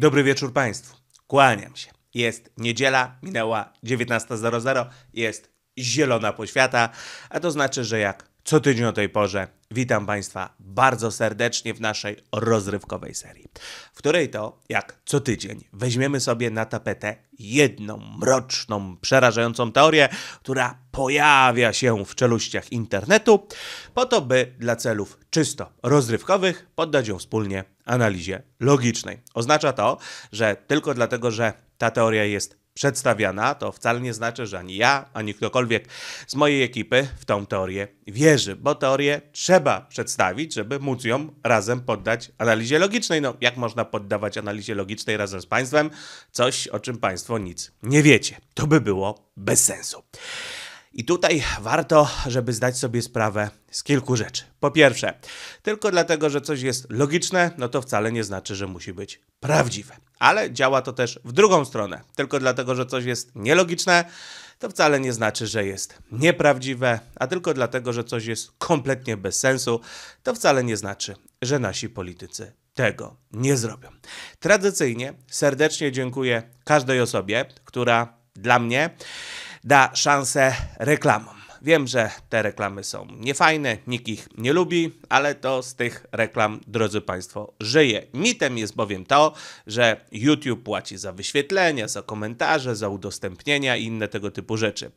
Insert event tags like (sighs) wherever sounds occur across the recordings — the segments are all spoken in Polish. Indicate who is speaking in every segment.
Speaker 1: Dobry wieczór Państwu. Kłaniam się. Jest niedziela, minęła 19.00, jest zielona poświata, a to znaczy, że jak co tydzień o tej porze witam Państwa bardzo serdecznie w naszej rozrywkowej serii, w której to, jak co tydzień, weźmiemy sobie na tapetę jedną mroczną, przerażającą teorię, która pojawia się w czeluściach internetu, po to, by dla celów czysto rozrywkowych poddać ją wspólnie analizie logicznej. Oznacza to, że tylko dlatego, że ta teoria jest przedstawiana, to wcale nie znaczy, że ani ja, ani ktokolwiek z mojej ekipy w tą teorię wierzy, bo teorię trzeba przedstawić, żeby móc ją razem poddać analizie logicznej. No, jak można poddawać analizie logicznej razem z państwem coś, o czym państwo nic nie wiecie? To by było bez sensu. I tutaj warto, żeby zdać sobie sprawę z kilku rzeczy. Po pierwsze, tylko dlatego, że coś jest logiczne, no to wcale nie znaczy, że musi być prawdziwe. Ale działa to też w drugą stronę. Tylko dlatego, że coś jest nielogiczne, to wcale nie znaczy, że jest nieprawdziwe, a tylko dlatego, że coś jest kompletnie bez sensu, to wcale nie znaczy, że nasi politycy tego nie zrobią. Tradycyjnie serdecznie dziękuję każdej osobie, która dla mnie da szansę reklamom. Wiem, że te reklamy są niefajne, nikt ich nie lubi, ale to z tych reklam, drodzy Państwo, żyje. Mitem jest bowiem to, że YouTube płaci za wyświetlenia, za komentarze, za udostępnienia i inne tego typu rzeczy.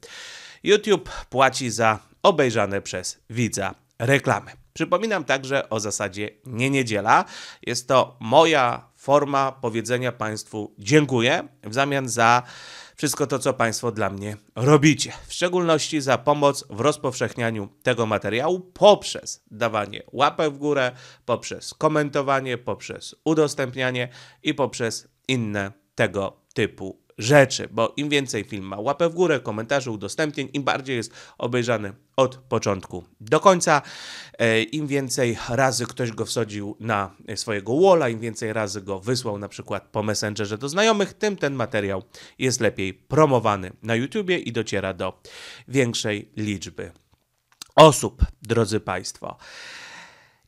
Speaker 1: YouTube płaci za obejrzane przez widza reklamy. Przypominam także o zasadzie nie niedziela. Jest to moja forma powiedzenia Państwu dziękuję w zamian za wszystko to, co Państwo dla mnie robicie. W szczególności za pomoc w rozpowszechnianiu tego materiału poprzez dawanie łapek w górę, poprzez komentowanie, poprzez udostępnianie i poprzez inne tego typu rzeczy, bo im więcej film ma łapę w górę, komentarzy, udostępnień, im bardziej jest obejrzany od początku do końca, e, im więcej razy ktoś go wsadził na swojego walla, im więcej razy go wysłał na przykład po Messengerze do znajomych, tym ten materiał jest lepiej promowany na YouTubie i dociera do większej liczby osób, drodzy Państwo.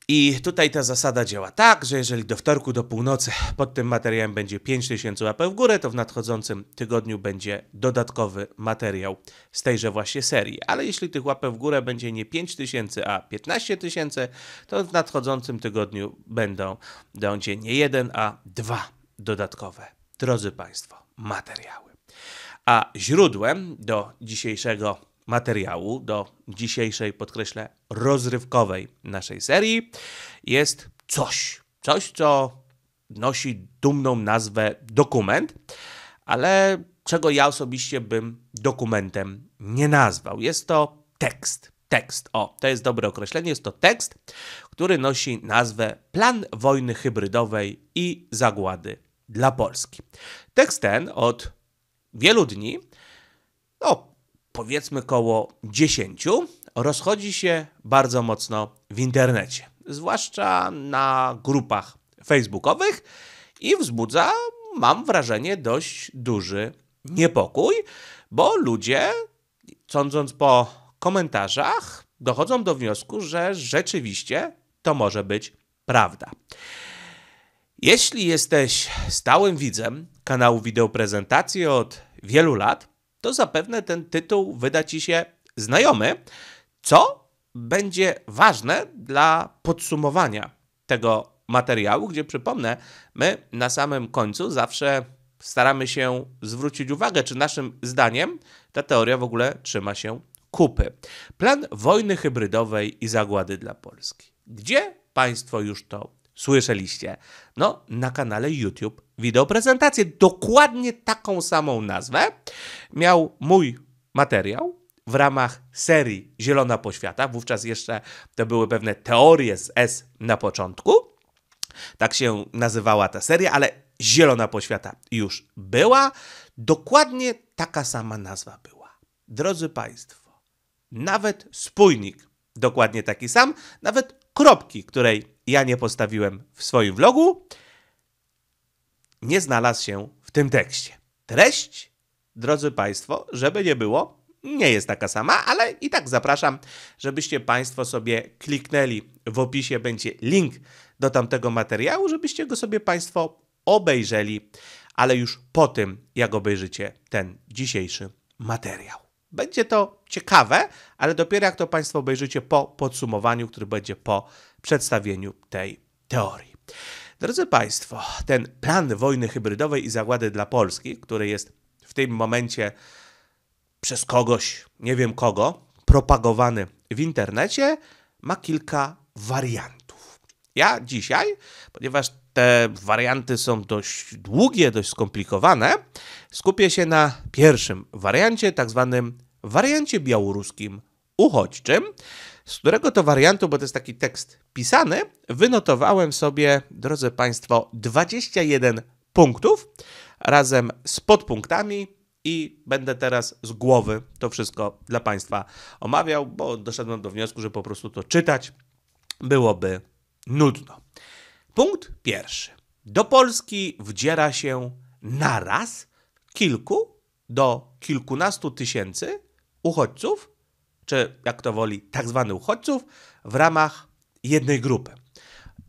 Speaker 1: I tutaj ta zasada działa tak, że jeżeli do wtorku do północy pod tym materiałem będzie 5000 łapek w górę, to w nadchodzącym tygodniu będzie dodatkowy materiał z tejże właśnie serii. Ale jeśli tych łapek w górę będzie nie 5000, a 15000, to w nadchodzącym tygodniu będą będzie nie jeden, a dwa dodatkowe, drodzy Państwo, materiały. A źródłem do dzisiejszego materiału do dzisiejszej, podkreślę, rozrywkowej naszej serii jest coś. Coś, co nosi dumną nazwę dokument, ale czego ja osobiście bym dokumentem nie nazwał. Jest to tekst. Tekst, o, to jest dobre określenie, jest to tekst, który nosi nazwę Plan wojny hybrydowej i zagłady dla Polski. Tekst ten od wielu dni, no, powiedzmy koło 10, rozchodzi się bardzo mocno w internecie, zwłaszcza na grupach facebookowych i wzbudza, mam wrażenie, dość duży niepokój, bo ludzie, sądząc po komentarzach, dochodzą do wniosku, że rzeczywiście to może być prawda. Jeśli jesteś stałym widzem kanału wideoprezentacji od wielu lat, to zapewne ten tytuł wyda ci się znajomy, co będzie ważne dla podsumowania tego materiału, gdzie przypomnę, my na samym końcu zawsze staramy się zwrócić uwagę, czy naszym zdaniem ta teoria w ogóle trzyma się kupy. Plan wojny hybrydowej i zagłady dla Polski. Gdzie państwo już to słyszeliście? No, na kanale YouTube wideoprezentację. Dokładnie taką samą nazwę miał mój materiał w ramach serii Zielona Poświata. Wówczas jeszcze to były pewne teorie z S na początku. Tak się nazywała ta seria, ale Zielona Poświata już była. Dokładnie taka sama nazwa była. Drodzy Państwo, nawet spójnik dokładnie taki sam, nawet kropki, której ja nie postawiłem w swoim vlogu, nie znalazł się w tym tekście. Treść, drodzy Państwo, żeby nie było, nie jest taka sama, ale i tak zapraszam, żebyście Państwo sobie kliknęli. W opisie będzie link do tamtego materiału, żebyście go sobie Państwo obejrzeli, ale już po tym, jak obejrzycie ten dzisiejszy materiał. Będzie to ciekawe, ale dopiero jak to Państwo obejrzycie po podsumowaniu, który będzie po przedstawieniu tej teorii. Drodzy Państwo, ten plan wojny hybrydowej i zagłady dla Polski, który jest w tym momencie przez kogoś, nie wiem kogo, propagowany w internecie, ma kilka wariantów. Ja dzisiaj, ponieważ te warianty są dość długie, dość skomplikowane, skupię się na pierwszym wariancie, tak zwanym w wariancie białoruskim uchodźczym, z którego to wariantu, bo to jest taki tekst pisany, wynotowałem sobie, drodzy Państwo, 21 punktów razem z podpunktami i będę teraz z głowy to wszystko dla Państwa omawiał, bo doszedłem do wniosku, że po prostu to czytać byłoby nudno. Punkt pierwszy. Do Polski wdziera się naraz kilku do kilkunastu tysięcy uchodźców, czy jak to woli, tak zwanych uchodźców, w ramach jednej grupy.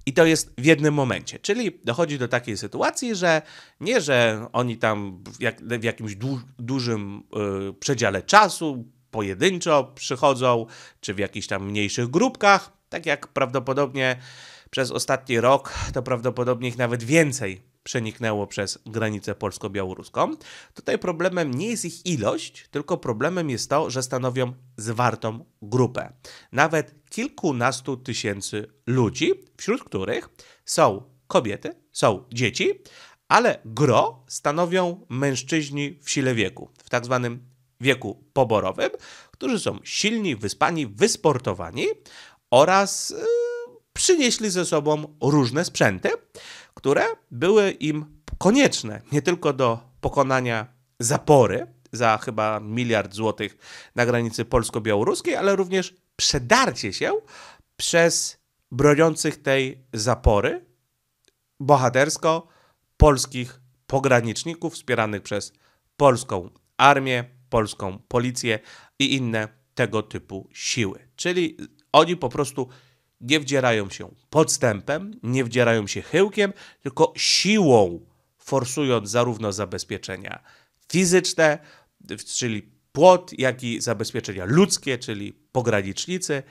Speaker 1: I to jest w jednym momencie. Czyli dochodzi do takiej sytuacji, że nie, że oni tam w, jak, w jakimś du dużym yy, przedziale czasu pojedynczo przychodzą, czy w jakichś tam mniejszych grupkach, tak jak prawdopodobnie przez ostatni rok, to prawdopodobnie ich nawet więcej przeniknęło przez granicę polsko-białoruską. Tutaj problemem nie jest ich ilość, tylko problemem jest to, że stanowią zwartą grupę. Nawet kilkunastu tysięcy ludzi, wśród których są kobiety, są dzieci, ale gro stanowią mężczyźni w sile wieku, w tak zwanym wieku poborowym, którzy są silni, wyspani, wysportowani oraz yy, przynieśli ze sobą różne sprzęty które były im konieczne nie tylko do pokonania zapory za chyba miliard złotych na granicy polsko-białoruskiej, ale również przedarcie się przez broniących tej zapory bohatersko polskich pograniczników wspieranych przez polską armię, polską policję i inne tego typu siły. Czyli oni po prostu nie wdzierają się podstępem, nie wdzierają się chyłkiem, tylko siłą forsując zarówno zabezpieczenia fizyczne, czyli płot, jak i zabezpieczenia ludzkie, czyli pogranicznicy,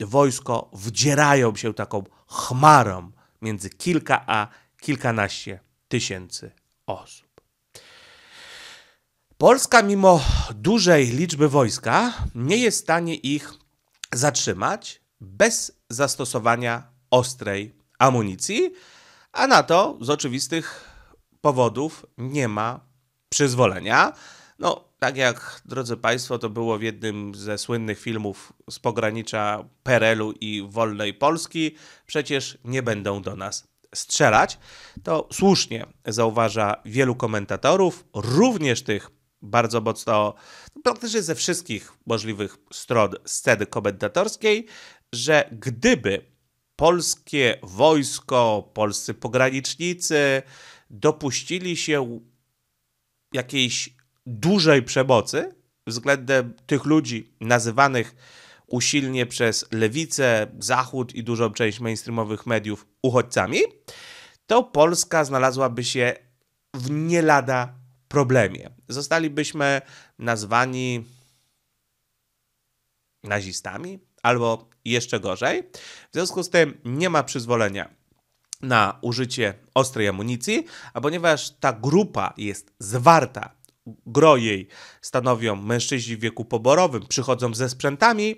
Speaker 1: wojsko wdzierają się taką chmarą między kilka a kilkanaście tysięcy osób. Polska, mimo dużej liczby wojska, nie jest w stanie ich zatrzymać bez zastosowania ostrej amunicji, a na to z oczywistych powodów nie ma przyzwolenia. No, tak jak, drodzy Państwo, to było w jednym ze słynnych filmów z pogranicza Perelu i Wolnej Polski, przecież nie będą do nas strzelać. To słusznie zauważa wielu komentatorów, również tych bardzo mocno, no, praktycznie ze wszystkich możliwych stron sceny komentatorskiej, że gdyby polskie wojsko, polscy pogranicznicy dopuścili się jakiejś dużej przemocy względem tych ludzi nazywanych usilnie przez lewicę, zachód i dużą część mainstreamowych mediów uchodźcami, to Polska znalazłaby się w nie lada problemie. Zostalibyśmy nazwani nazistami, albo jeszcze gorzej. W związku z tym nie ma przyzwolenia na użycie ostrej amunicji, a ponieważ ta grupa jest zwarta, gro jej stanowią mężczyźni w wieku poborowym, przychodzą ze sprzętami,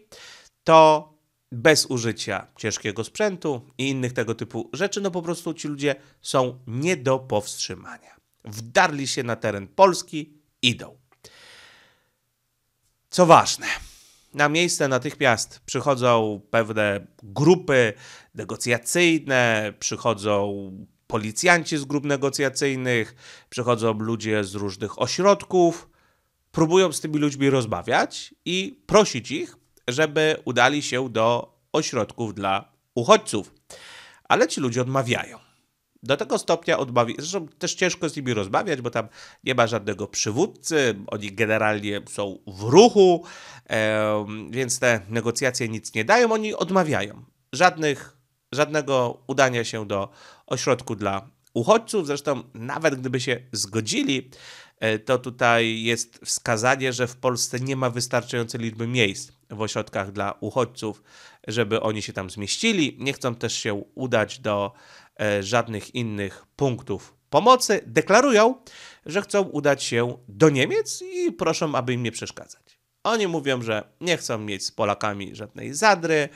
Speaker 1: to bez użycia ciężkiego sprzętu i innych tego typu rzeczy, no po prostu ci ludzie są nie do powstrzymania. Wdarli się na teren Polski, idą. Co ważne, na miejsce natychmiast przychodzą pewne grupy negocjacyjne, przychodzą policjanci z grup negocjacyjnych, przychodzą ludzie z różnych ośrodków, próbują z tymi ludźmi rozmawiać i prosić ich, żeby udali się do ośrodków dla uchodźców. Ale ci ludzie odmawiają do tego stopnia odmawia. zresztą też ciężko z nimi rozmawiać, bo tam nie ma żadnego przywódcy, oni generalnie są w ruchu, więc te negocjacje nic nie dają, oni odmawiają żadnych, żadnego udania się do ośrodku dla uchodźców. Zresztą nawet gdyby się zgodzili, e, to tutaj jest wskazanie, że w Polsce nie ma wystarczającej liczby miejsc w ośrodkach dla uchodźców, żeby oni się tam zmieścili. Nie chcą też się udać do E, żadnych innych punktów pomocy, deklarują, że chcą udać się do Niemiec i proszą, aby im nie przeszkadzać. Oni mówią, że nie chcą mieć z Polakami żadnej zadry,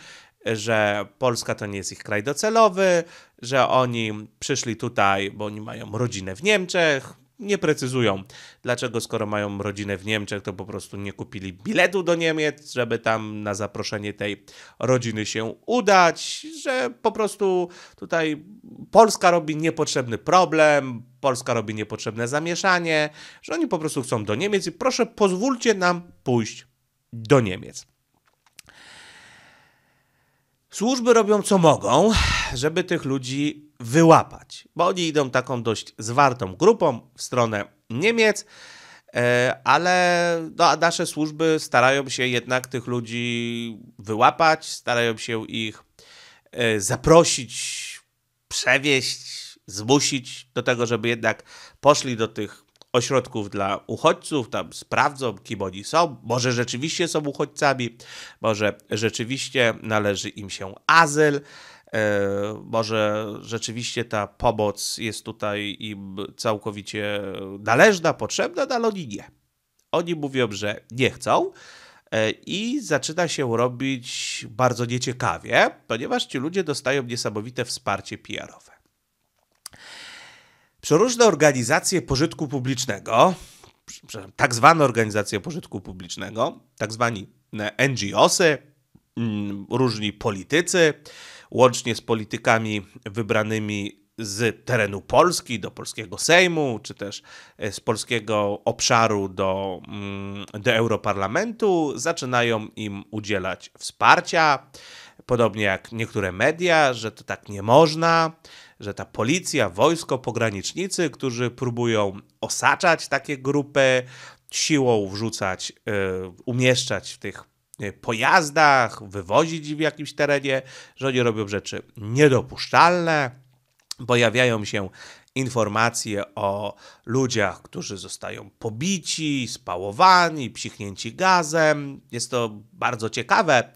Speaker 1: że Polska to nie jest ich kraj docelowy, że oni przyszli tutaj, bo oni mają rodzinę w Niemczech, nie precyzują, dlaczego skoro mają rodzinę w Niemczech, to po prostu nie kupili biletu do Niemiec, żeby tam na zaproszenie tej rodziny się udać, że po prostu tutaj Polska robi niepotrzebny problem, Polska robi niepotrzebne zamieszanie, że oni po prostu chcą do Niemiec i proszę pozwólcie nam pójść do Niemiec. Służby robią co mogą, żeby tych ludzi wyłapać, bo oni idą taką dość zwartą grupą w stronę Niemiec, e, ale no, nasze służby starają się jednak tych ludzi wyłapać, starają się ich e, zaprosić, przewieźć, zmusić do tego, żeby jednak poszli do tych ośrodków dla uchodźców, tam sprawdzą, kim oni są. Może rzeczywiście są uchodźcami, może rzeczywiście należy im się azyl. E, może rzeczywiście ta pomoc jest tutaj im całkowicie należna, potrzebna, no, ale oni nie. Oni mówią, że nie chcą e, i zaczyna się robić bardzo nieciekawie, ponieważ ci ludzie dostają niesamowite wsparcie PR-owe. Przeróżne organizacje pożytku publicznego, tak zwane organizacje pożytku publicznego, tak zwani mm, NGOsy, mm, różni politycy, łącznie z politykami wybranymi z terenu Polski do polskiego Sejmu, czy też e, z polskiego obszaru do, mm, do Europarlamentu, zaczynają im udzielać wsparcia. Podobnie jak niektóre media, że to tak nie można, że ta policja, wojsko, pogranicznicy, którzy próbują osaczać takie grupy, siłą wrzucać, e, umieszczać w tych E, pojazdach, wywozić w jakimś terenie, że oni robią rzeczy niedopuszczalne. Pojawiają się informacje o ludziach, którzy zostają pobici, spałowani, psichnięci gazem. Jest to bardzo ciekawe,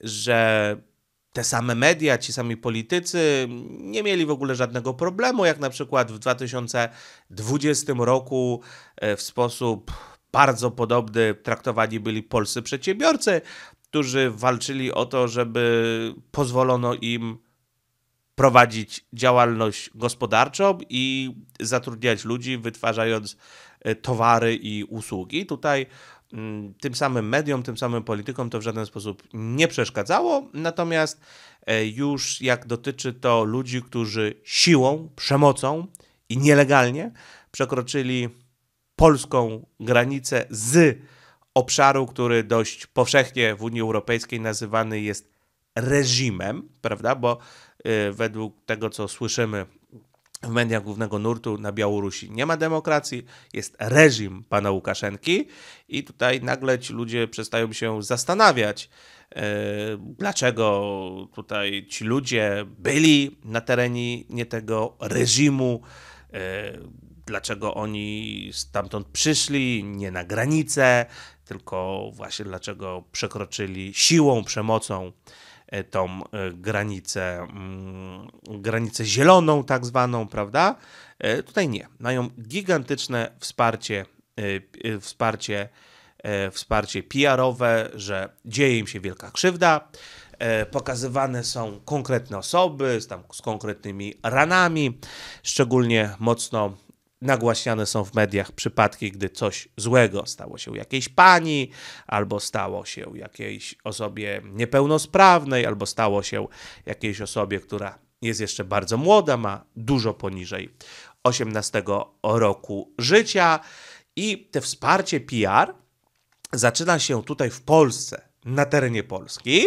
Speaker 1: że te same media, ci sami politycy nie mieli w ogóle żadnego problemu, jak na przykład w 2020 roku e, w sposób bardzo podobnie traktowani byli polscy przedsiębiorcy, którzy walczyli o to, żeby pozwolono im prowadzić działalność gospodarczą i zatrudniać ludzi, wytwarzając e, towary i usługi. Tutaj mm, tym samym mediom, tym samym politykom to w żaden sposób nie przeszkadzało, natomiast e, już jak dotyczy to ludzi, którzy siłą, przemocą i nielegalnie przekroczyli polską granicę z obszaru, który dość powszechnie w Unii Europejskiej nazywany jest reżimem, prawda? Bo y, według tego, co słyszymy w mediach głównego nurtu na Białorusi nie ma demokracji, jest reżim pana Łukaszenki i tutaj nagle ci ludzie przestają się zastanawiać, y, dlaczego tutaj ci ludzie byli na terenie nie tego reżimu, y, dlaczego oni stamtąd przyszli, nie na granicę, tylko właśnie dlaczego przekroczyli siłą, przemocą e, tą e, granicę, mm, granicę zieloną, tak zwaną, prawda? E, tutaj nie. Mają gigantyczne wsparcie, wsparcie, wsparcie PR-owe, że dzieje im się wielka krzywda. Pokazywane są konkretne osoby z, tam, z konkretnymi ranami. Szczególnie mocno nagłaśniane są w mediach przypadki, gdy coś złego stało się jakiejś pani, albo stało się jakiejś osobie niepełnosprawnej, albo stało się jakiejś osobie, która jest jeszcze bardzo młoda, ma dużo poniżej 18 roku życia. I te wsparcie PR zaczyna się tutaj w Polsce na terenie Polski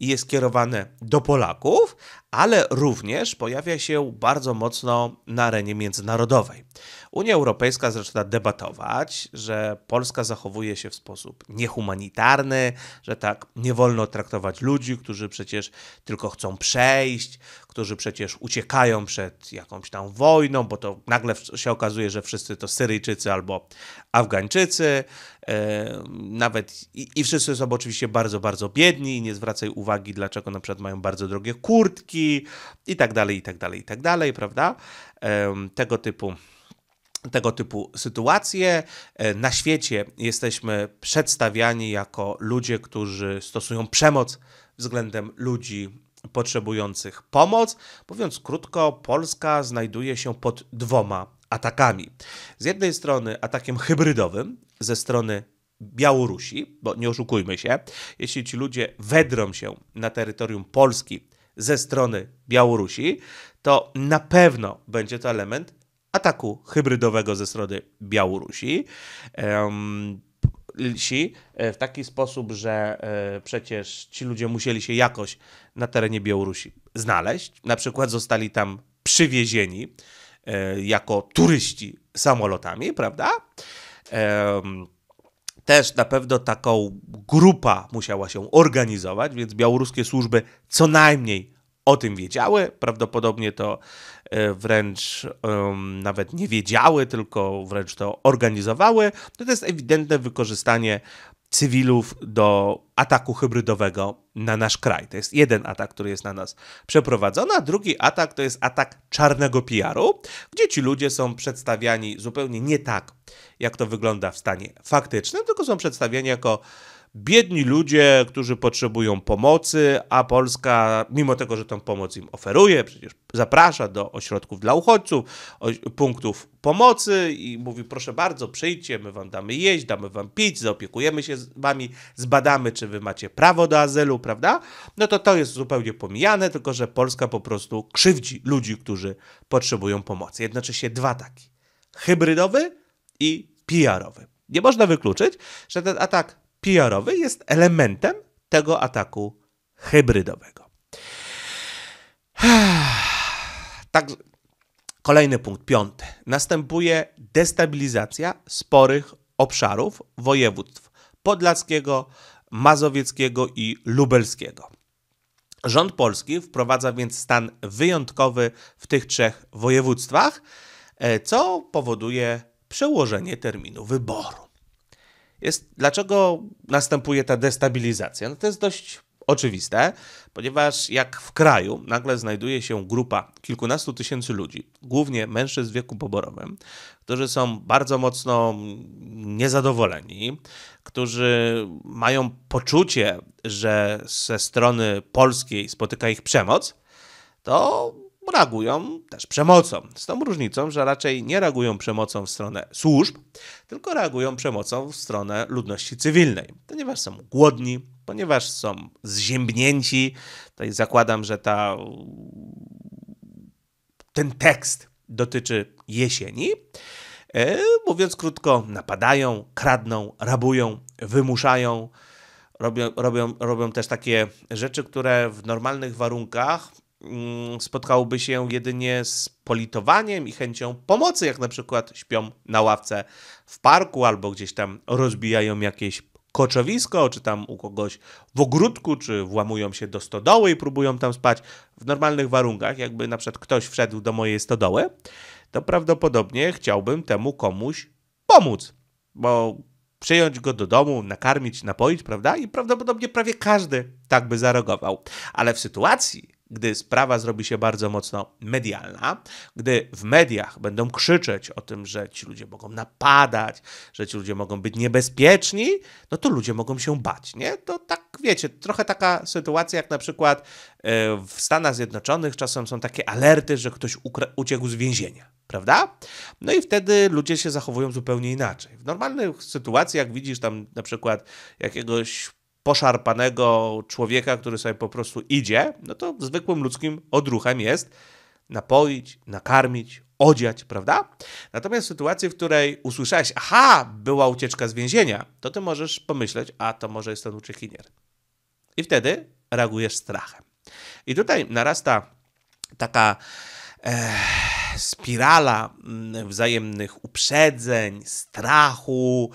Speaker 1: i jest kierowane do Polaków, ale również pojawia się bardzo mocno na arenie międzynarodowej. Unia Europejska zaczyna debatować, że Polska zachowuje się w sposób niehumanitarny, że tak nie wolno traktować ludzi, którzy przecież tylko chcą przejść, którzy przecież uciekają przed jakąś tam wojną, bo to nagle się okazuje, że wszyscy to Syryjczycy albo Afgańczycy, nawet i, i wszyscy są oczywiście bardzo, bardzo biedni, nie zwracaj uwagi, dlaczego na przykład mają bardzo drogie kurtki i tak dalej, i tak dalej, i tak dalej, prawda? tego typu tego typu sytuacje. E, na świecie jesteśmy przedstawiani jako ludzie, którzy stosują przemoc względem ludzi potrzebujących pomoc. Mówiąc krótko, Polska znajduje się pod dwoma atakami. Z jednej strony atakiem hybrydowym ze strony Białorusi, bo nie oszukujmy się, jeśli ci ludzie wedrą się na terytorium Polski ze strony Białorusi, to na pewno będzie to element ataku hybrydowego ze strony Białorusi. E, w taki sposób, że e, przecież ci ludzie musieli się jakoś na terenie Białorusi znaleźć. Na przykład zostali tam przywiezieni e, jako turyści samolotami, prawda? Też na pewno taką grupa musiała się organizować, więc białoruskie służby co najmniej o tym wiedziały. Prawdopodobnie to E, wręcz um, nawet nie wiedziały, tylko wręcz to organizowały, to, to jest ewidentne wykorzystanie cywilów do ataku hybrydowego na nasz kraj. To jest jeden atak, który jest na nas przeprowadzony, a drugi atak to jest atak czarnego PR-u, gdzie ci ludzie są przedstawiani zupełnie nie tak, jak to wygląda w stanie faktycznym, tylko są przedstawiani jako biedni ludzie, którzy potrzebują pomocy, a Polska, mimo tego, że tą pomoc im oferuje, przecież zaprasza do ośrodków dla uchodźców, punktów pomocy i mówi: proszę bardzo, przyjdźcie, my wam damy jeść, damy wam pić, zaopiekujemy się wami, zbadamy, czy wy macie prawo do azylu, prawda? No to to jest zupełnie pomijane, tylko że Polska po prostu krzywdzi ludzi, którzy potrzebują pomocy. Jednocześnie dwa ataki: hybrydowy i PR-owy. Nie można wykluczyć, że ten atak PR-owy jest elementem tego ataku hybrydowego. (sighs) Tak, kolejny punkt, piąty. Następuje destabilizacja sporych obszarów województw podlackiego, mazowieckiego i lubelskiego. Rząd polski wprowadza więc stan wyjątkowy w tych trzech województwach, e, co powoduje przełożenie terminu wyboru jest, dlaczego następuje ta destabilizacja? No to jest dość oczywiste, ponieważ jak w kraju nagle znajduje się grupa kilkunastu tysięcy ludzi, głównie mężczyzn w wieku poborowym, którzy są bardzo mocno niezadowoleni, którzy mają poczucie, że ze strony polskiej spotyka ich przemoc, to reagują też przemocą. Z tą różnicą, że raczej nie reagują przemocą w stronę służb, tylko reagują przemocą w stronę ludności cywilnej, ponieważ są głodni, ponieważ są zziębnięci. Tutaj zakładam, że ta, ten tekst dotyczy jesieni. E, mówiąc krótko, napadają, kradną, rabują, wymuszają robią, robią, robią też takie rzeczy, które w normalnych warunkach Mm, spotkałoby się jedynie z politowaniem i chęcią pomocy, jak na przykład śpią na ławce w parku albo gdzieś tam rozbijają jakieś koczowisko, czy tam u kogoś w ogródku, czy włamują się do stodoły i próbują tam spać w normalnych warunkach, jakby na przykład ktoś wszedł do mojej stodoły, to prawdopodobnie chciałbym temu komuś pomóc, bo przyjąć go do domu, nakarmić, napoić, prawda? I prawdopodobnie prawie każdy tak by zareagował. Ale w sytuacji, gdy sprawa zrobi się bardzo mocno medialna, gdy w mediach będą krzyczeć o tym, że ci ludzie mogą napadać, że ci ludzie mogą być niebezpieczni, no to ludzie mogą się bać, nie? To tak, wiecie, trochę taka sytuacja jak na przykład e, w Stanach Zjednoczonych czasem są takie alerty, że ktoś uciekł z więzienia, prawda? No i wtedy ludzie się zachowują zupełnie inaczej. W normalnych sytuacjach widzisz tam na przykład jakiegoś poszarpanego człowieka, który sobie po prostu idzie, no to zwykłym ludzkim odruchem jest napoić, nakarmić, odziać, prawda? Natomiast w sytuacji, w której usłyszałeś, aha, była ucieczka z więzienia, to ty możesz pomyśleć, a to może jest ten uciekinier. I wtedy reagujesz strachem. I tutaj narasta taka e, spirala mm, wzajemnych uprzedzeń, strachu,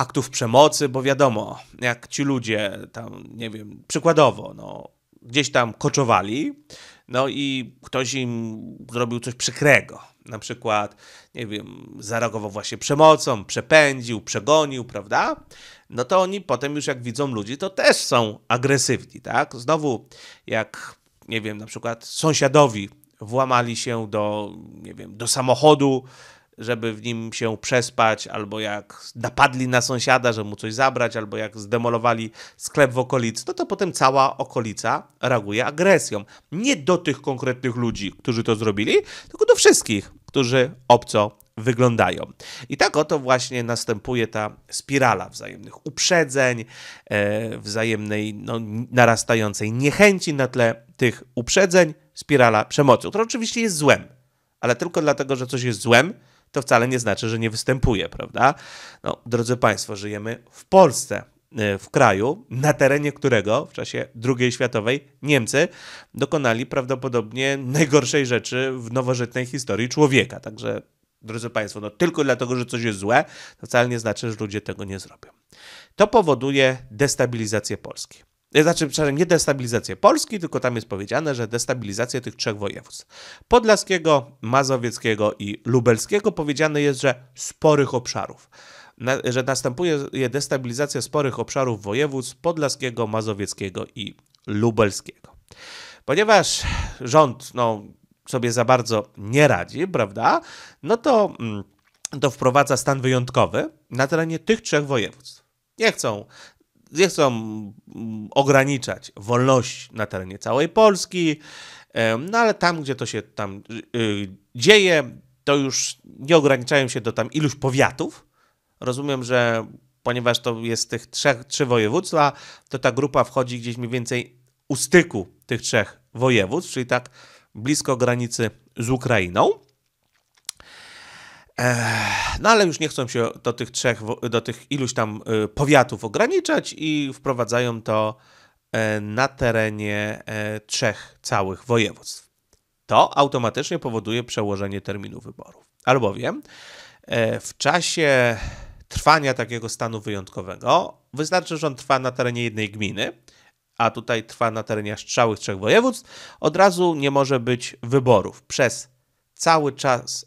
Speaker 1: aktów przemocy, bo wiadomo, jak ci ludzie tam, nie wiem, przykładowo, no, gdzieś tam koczowali, no i ktoś im zrobił coś przykrego. Na przykład, nie wiem, zareagował właśnie przemocą, przepędził, przegonił, prawda? No to oni potem już jak widzą ludzi, to też są agresywni, tak? Znowu, jak, nie wiem, na przykład sąsiadowi włamali się do, nie wiem, do samochodu, żeby w nim się przespać, albo jak napadli na sąsiada, żeby mu coś zabrać, albo jak zdemolowali sklep w okolicy, no to potem cała okolica reaguje agresją. Nie do tych konkretnych ludzi, którzy to zrobili, tylko do wszystkich, którzy obco wyglądają. I tak oto właśnie następuje ta spirala wzajemnych uprzedzeń, e, wzajemnej no, narastającej niechęci na tle tych uprzedzeń, spirala przemocy, która oczywiście jest złem, ale tylko dlatego, że coś jest złem, to wcale nie znaczy, że nie występuje, prawda? No, drodzy Państwo, żyjemy w Polsce, e, w kraju, na terenie którego w czasie II światowej Niemcy dokonali prawdopodobnie najgorszej rzeczy w nowożytnej historii człowieka. Także, drodzy Państwo, no tylko dlatego, że coś jest złe, to wcale nie znaczy, że ludzie tego nie zrobią. To powoduje destabilizację Polski. E, znaczy, przepraszam, nie destabilizację Polski, tylko tam jest powiedziane, że destabilizację tych trzech województw. Podlaskiego, Mazowieckiego i Lubelskiego powiedziane jest, że sporych obszarów. Na, że następuje destabilizacja sporych obszarów województw podlaskiego, mazowieckiego i lubelskiego. Ponieważ rząd no, sobie za bardzo nie radzi, prawda, no to, mm, to wprowadza stan wyjątkowy na terenie tych trzech województw. Nie chcą nie chcą mm, ograniczać wolności na terenie całej Polski, no ale tam, gdzie to się tam y, y, dzieje, to już nie ograniczają się do tam iluś powiatów. Rozumiem, że ponieważ to jest tych trzech, trzy województwa, to ta grupa wchodzi gdzieś mniej więcej u styku tych trzech województw, czyli tak blisko granicy z Ukrainą. No ale już nie chcą się do tych trzech, do tych iluś tam y, powiatów ograniczać i wprowadzają to e, na terenie e, trzech całych województw. To automatycznie powoduje przełożenie terminu wyborów. Albowiem e, w czasie trwania takiego stanu wyjątkowego wystarczy, że on trwa na terenie jednej gminy, a tutaj trwa na terenie aż całych trzech województw, od razu nie może być wyborów przez cały czas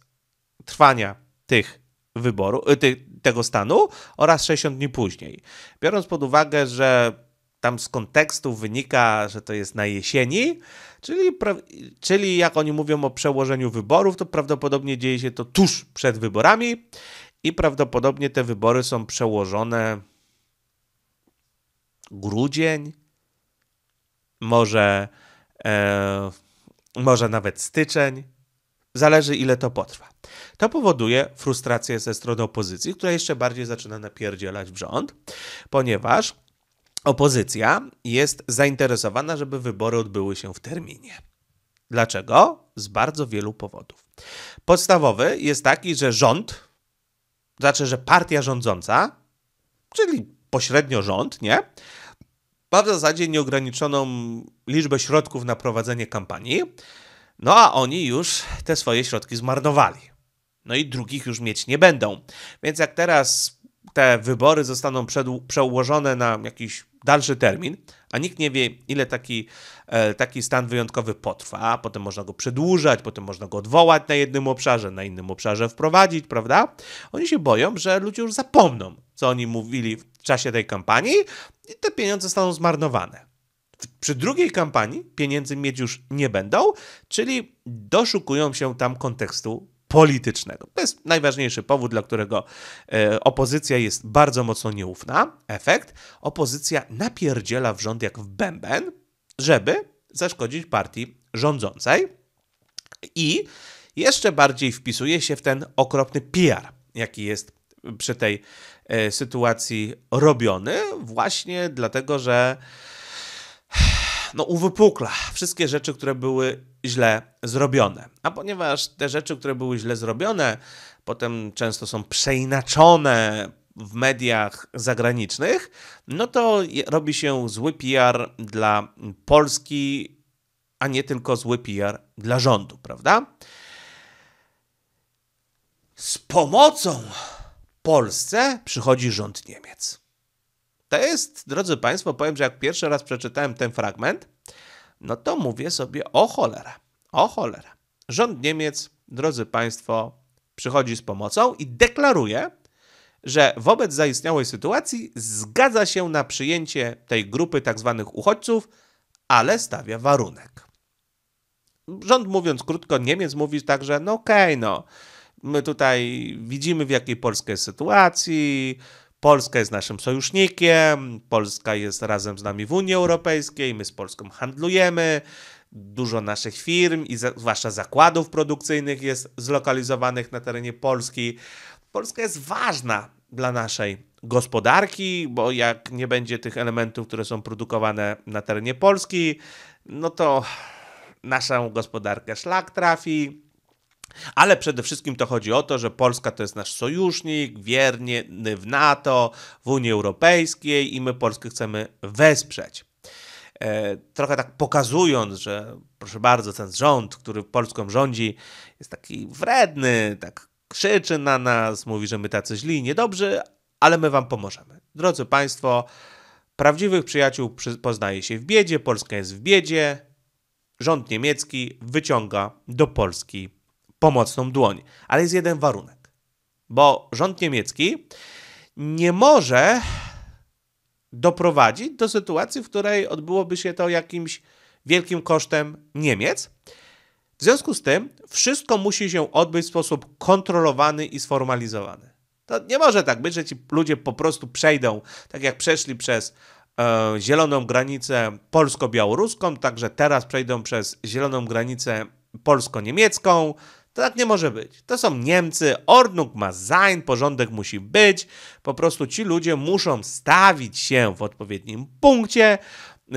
Speaker 1: trwania tych wyboru, y, tego stanu oraz 60 dni później. Biorąc pod uwagę, że tam z kontekstu wynika, że to jest na jesieni, czyli, czyli jak oni mówią o przełożeniu wyborów, to prawdopodobnie dzieje się to tuż przed wyborami i prawdopodobnie te wybory są przełożone grudzień, może, e, może nawet styczeń. Zależy, ile to potrwa. To powoduje frustrację ze strony opozycji, która jeszcze bardziej zaczyna napierdzielać w rząd, ponieważ opozycja jest zainteresowana, żeby wybory odbyły się w terminie. Dlaczego? Z bardzo wielu powodów. Podstawowy jest taki, że rząd, znaczy, że partia rządząca, czyli pośrednio rząd, nie? Ma w zasadzie nieograniczoną liczbę środków na prowadzenie kampanii, no a oni już te swoje środki zmarnowali. No i drugich już mieć nie będą. Więc jak teraz te wybory zostaną przełożone na jakiś dalszy termin, a nikt nie wie, ile taki, e, taki stan wyjątkowy potrwa, potem można go przedłużać, potem można go odwołać na jednym obszarze, na innym obszarze wprowadzić, prawda? Oni się boją, że ludzie już zapomną, co oni mówili w czasie tej kampanii i te pieniądze zostaną zmarnowane przy drugiej kampanii pieniędzy mieć już nie będą, czyli doszukują się tam kontekstu politycznego. To jest najważniejszy powód, dla którego e, opozycja jest bardzo mocno nieufna. Efekt? Opozycja napierdziela w rząd jak w bęben, żeby zaszkodzić partii rządzącej i jeszcze bardziej wpisuje się w ten okropny PR, jaki jest przy tej e, sytuacji robiony, właśnie dlatego, że no, uwypukla wszystkie rzeczy, które były źle zrobione. A ponieważ te rzeczy, które były źle zrobione, potem często są przeinaczone w mediach zagranicznych, no to robi się zły PR dla Polski, a nie tylko zły PR dla rządu, prawda? Z pomocą Polsce przychodzi rząd Niemiec. To jest, drodzy Państwo, powiem, że jak pierwszy raz przeczytałem ten fragment, no to mówię sobie o cholera, o cholera. Rząd Niemiec, drodzy Państwo, przychodzi z pomocą i deklaruje, że wobec zaistniałej sytuacji zgadza się na przyjęcie tej grupy tzw. Tak uchodźców, ale stawia warunek. Rząd, mówiąc krótko, Niemiec mówi także, no okej, okay, no, my tutaj widzimy w jakiej Polska jest sytuacji, Polska jest naszym sojusznikiem, Polska jest razem z nami w Unii Europejskiej, my z Polską handlujemy, dużo naszych firm i zwłaszcza zakładów produkcyjnych jest zlokalizowanych na terenie Polski. Polska jest ważna dla naszej gospodarki, bo jak nie będzie tych elementów, które są produkowane na terenie Polski, no to naszą gospodarkę szlak trafi, ale przede wszystkim to chodzi o to, że Polska to jest nasz sojusznik, wierny w NATO, w Unii Europejskiej i my Polskę chcemy wesprzeć. E, trochę tak pokazując, że proszę bardzo, ten rząd, który Polską rządzi, jest taki wredny, tak krzyczy na nas, mówi, że my tacy źli, niedobrzy, ale my wam pomożemy. Drodzy Państwo, prawdziwych przyjaciół poznaje się w biedzie, Polska jest w biedzie, rząd niemiecki wyciąga do Polski pomocną dłoń. Ale jest jeden warunek, bo rząd niemiecki nie może doprowadzić do sytuacji, w której odbyłoby się to jakimś wielkim kosztem Niemiec. W związku z tym wszystko musi się odbyć w sposób kontrolowany i sformalizowany. To nie może tak być, że ci ludzie po prostu przejdą, tak jak przeszli przez e, zieloną granicę polsko-białoruską, także teraz przejdą przez zieloną granicę polsko-niemiecką, to tak nie może być. To są Niemcy, Ordnung ma sein, porządek musi być. Po prostu ci ludzie muszą stawić się w odpowiednim punkcie,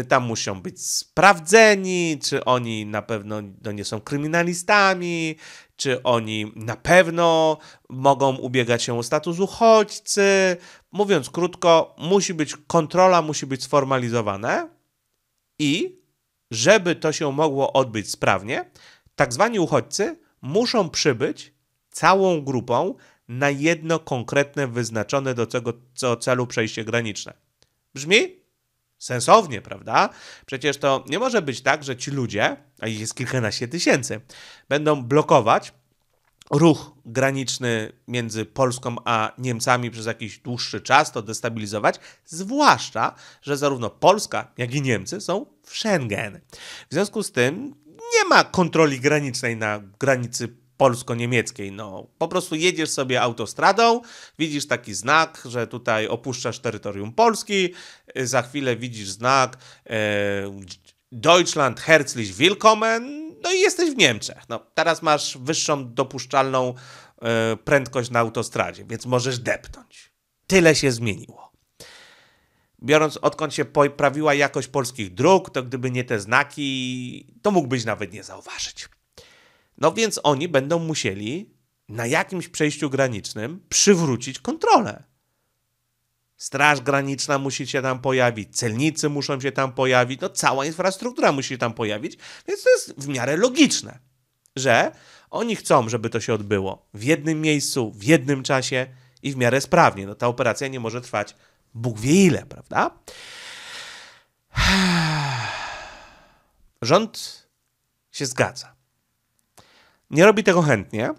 Speaker 1: tam muszą być sprawdzeni, czy oni na pewno no, nie są kryminalistami, czy oni na pewno mogą ubiegać się o status uchodźcy. Mówiąc krótko, musi być kontrola, musi być sformalizowana i żeby to się mogło odbyć sprawnie, tak zwani uchodźcy muszą przybyć całą grupą na jedno konkretne, wyznaczone do tego co celu przejście graniczne. Brzmi sensownie, prawda? Przecież to nie może być tak, że ci ludzie, a ich jest kilkanaście tysięcy, będą blokować ruch graniczny między Polską a Niemcami przez jakiś dłuższy czas, to destabilizować, zwłaszcza, że zarówno Polska, jak i Niemcy są w Schengen. W związku z tym nie ma kontroli granicznej na granicy polsko-niemieckiej. No, po prostu jedziesz sobie autostradą, widzisz taki znak, że tutaj opuszczasz terytorium Polski, y, za chwilę widzisz znak e, Deutschland herzlich willkommen, no i jesteś w Niemczech. No, teraz masz wyższą dopuszczalną e, prędkość na autostradzie, więc możesz depnąć. Tyle się zmieniło biorąc odkąd się poprawiła jakość polskich dróg, to gdyby nie te znaki, to mógłbyś nawet nie zauważyć. No więc oni będą musieli na jakimś przejściu granicznym przywrócić kontrolę. Straż graniczna musi się tam pojawić, celnicy muszą się tam pojawić, no cała infrastruktura musi się tam pojawić, więc to jest w miarę logiczne, że oni chcą, żeby to się odbyło w jednym miejscu, w jednym czasie i w miarę sprawnie. No ta operacja nie może trwać Bóg wie ile, prawda? (sighs) Rząd się zgadza. Nie robi tego chętnie,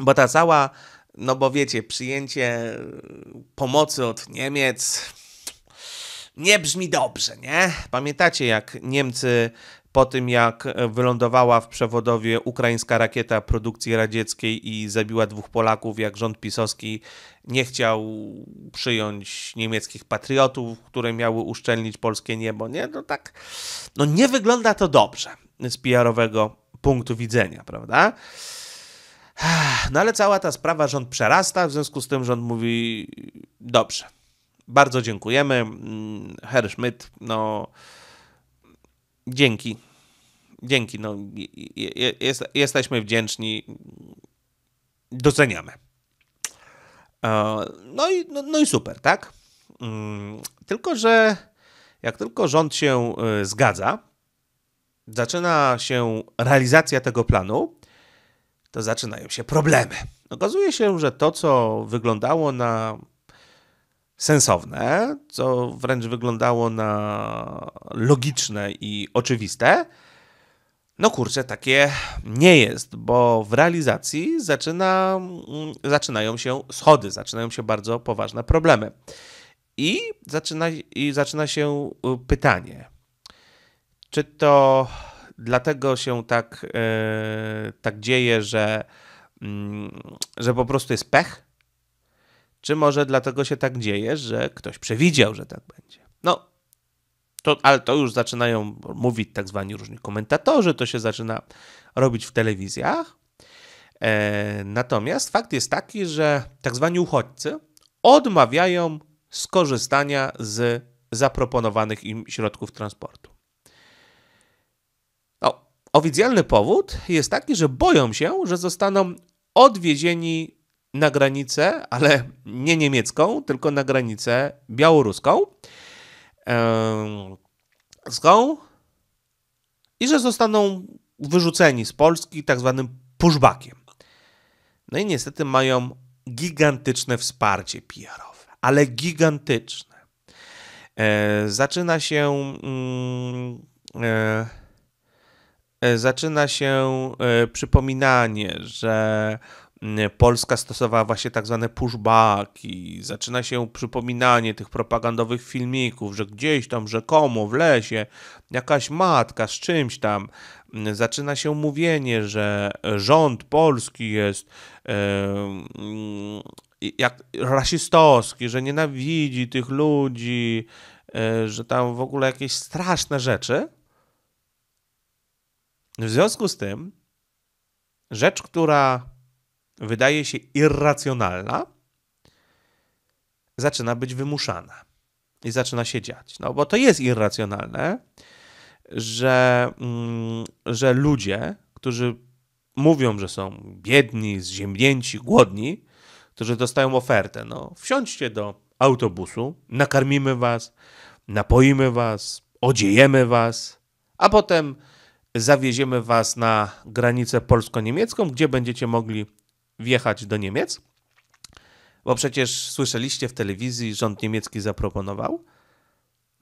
Speaker 1: bo ta cała, no bo wiecie, przyjęcie y, pomocy od Niemiec nie brzmi dobrze, nie? Pamiętacie, jak Niemcy po tym jak e, wylądowała w przewodowie ukraińska rakieta produkcji radzieckiej i zabiła dwóch Polaków, jak rząd pisowski nie chciał przyjąć niemieckich patriotów, które miały uszczelnić polskie niebo, nie? No tak, no nie wygląda to dobrze z PR-owego punktu widzenia, prawda? No ale cała ta sprawa rząd przerasta, w związku z tym rząd mówi dobrze, bardzo dziękujemy, mm, Herr Schmidt, no dzięki dzięki, no, jest, jesteśmy wdzięczni, doceniamy. E, no i, no, no i super, tak? Mm, tylko, że jak tylko rząd się e, zgadza, zaczyna się realizacja tego planu, to zaczynają się problemy. Okazuje się, że to, co wyglądało na sensowne, co wręcz wyglądało na logiczne i oczywiste, no kurczę, takie nie jest, bo w realizacji zaczyna, mm, zaczynają się schody, zaczynają się bardzo poważne problemy. I zaczyna, I zaczyna się y, pytanie, czy to dlatego się tak, yy, tak dzieje, że, yy, że po prostu jest pech? Czy może dlatego się tak dzieje, że ktoś przewidział, że tak będzie? No, to, ale to już zaczynają mówić tak zwani różni komentatorzy, to się zaczyna robić w telewizjach. E, natomiast fakt jest taki, że tak zwani uchodźcy odmawiają skorzystania z zaproponowanych im środków transportu. No, oficjalny powód jest taki, że boją się, że zostaną odwiezieni na granicę, ale nie niemiecką, tylko na granicę białoruską zgon i że zostaną wyrzuceni z Polski tak zwanym pushbackiem. No i niestety mają gigantyczne wsparcie PR-owe, ale gigantyczne. E, zaczyna się. Mm, e, e, zaczyna się e, przypominanie, że Y, Polska stosowała właśnie tak zwane pushbacki. zaczyna się przypominanie tych propagandowych filmików, że gdzieś tam rzekomo w lesie jakaś matka z czymś tam, y, zaczyna się mówienie, że rząd polski jest yy, jak rasistowski, że nienawidzi tych ludzi, yy, że tam w ogóle jakieś straszne rzeczy. W związku z tym, rzecz, która wydaje się irracjonalna, zaczyna być wymuszana i zaczyna się dziać. No bo to jest irracjonalne, że, mm, że ludzie, którzy mówią, że są biedni, zziębnięci, głodni, którzy dostają ofertę, no wsiądźcie do autobusu, nakarmimy was, napoimy was, odziejemy was, a potem zawieziemy was na granicę polsko-niemiecką, gdzie będziecie mogli wjechać do Niemiec, bo przecież słyszeliście w telewizji, rząd niemiecki zaproponował.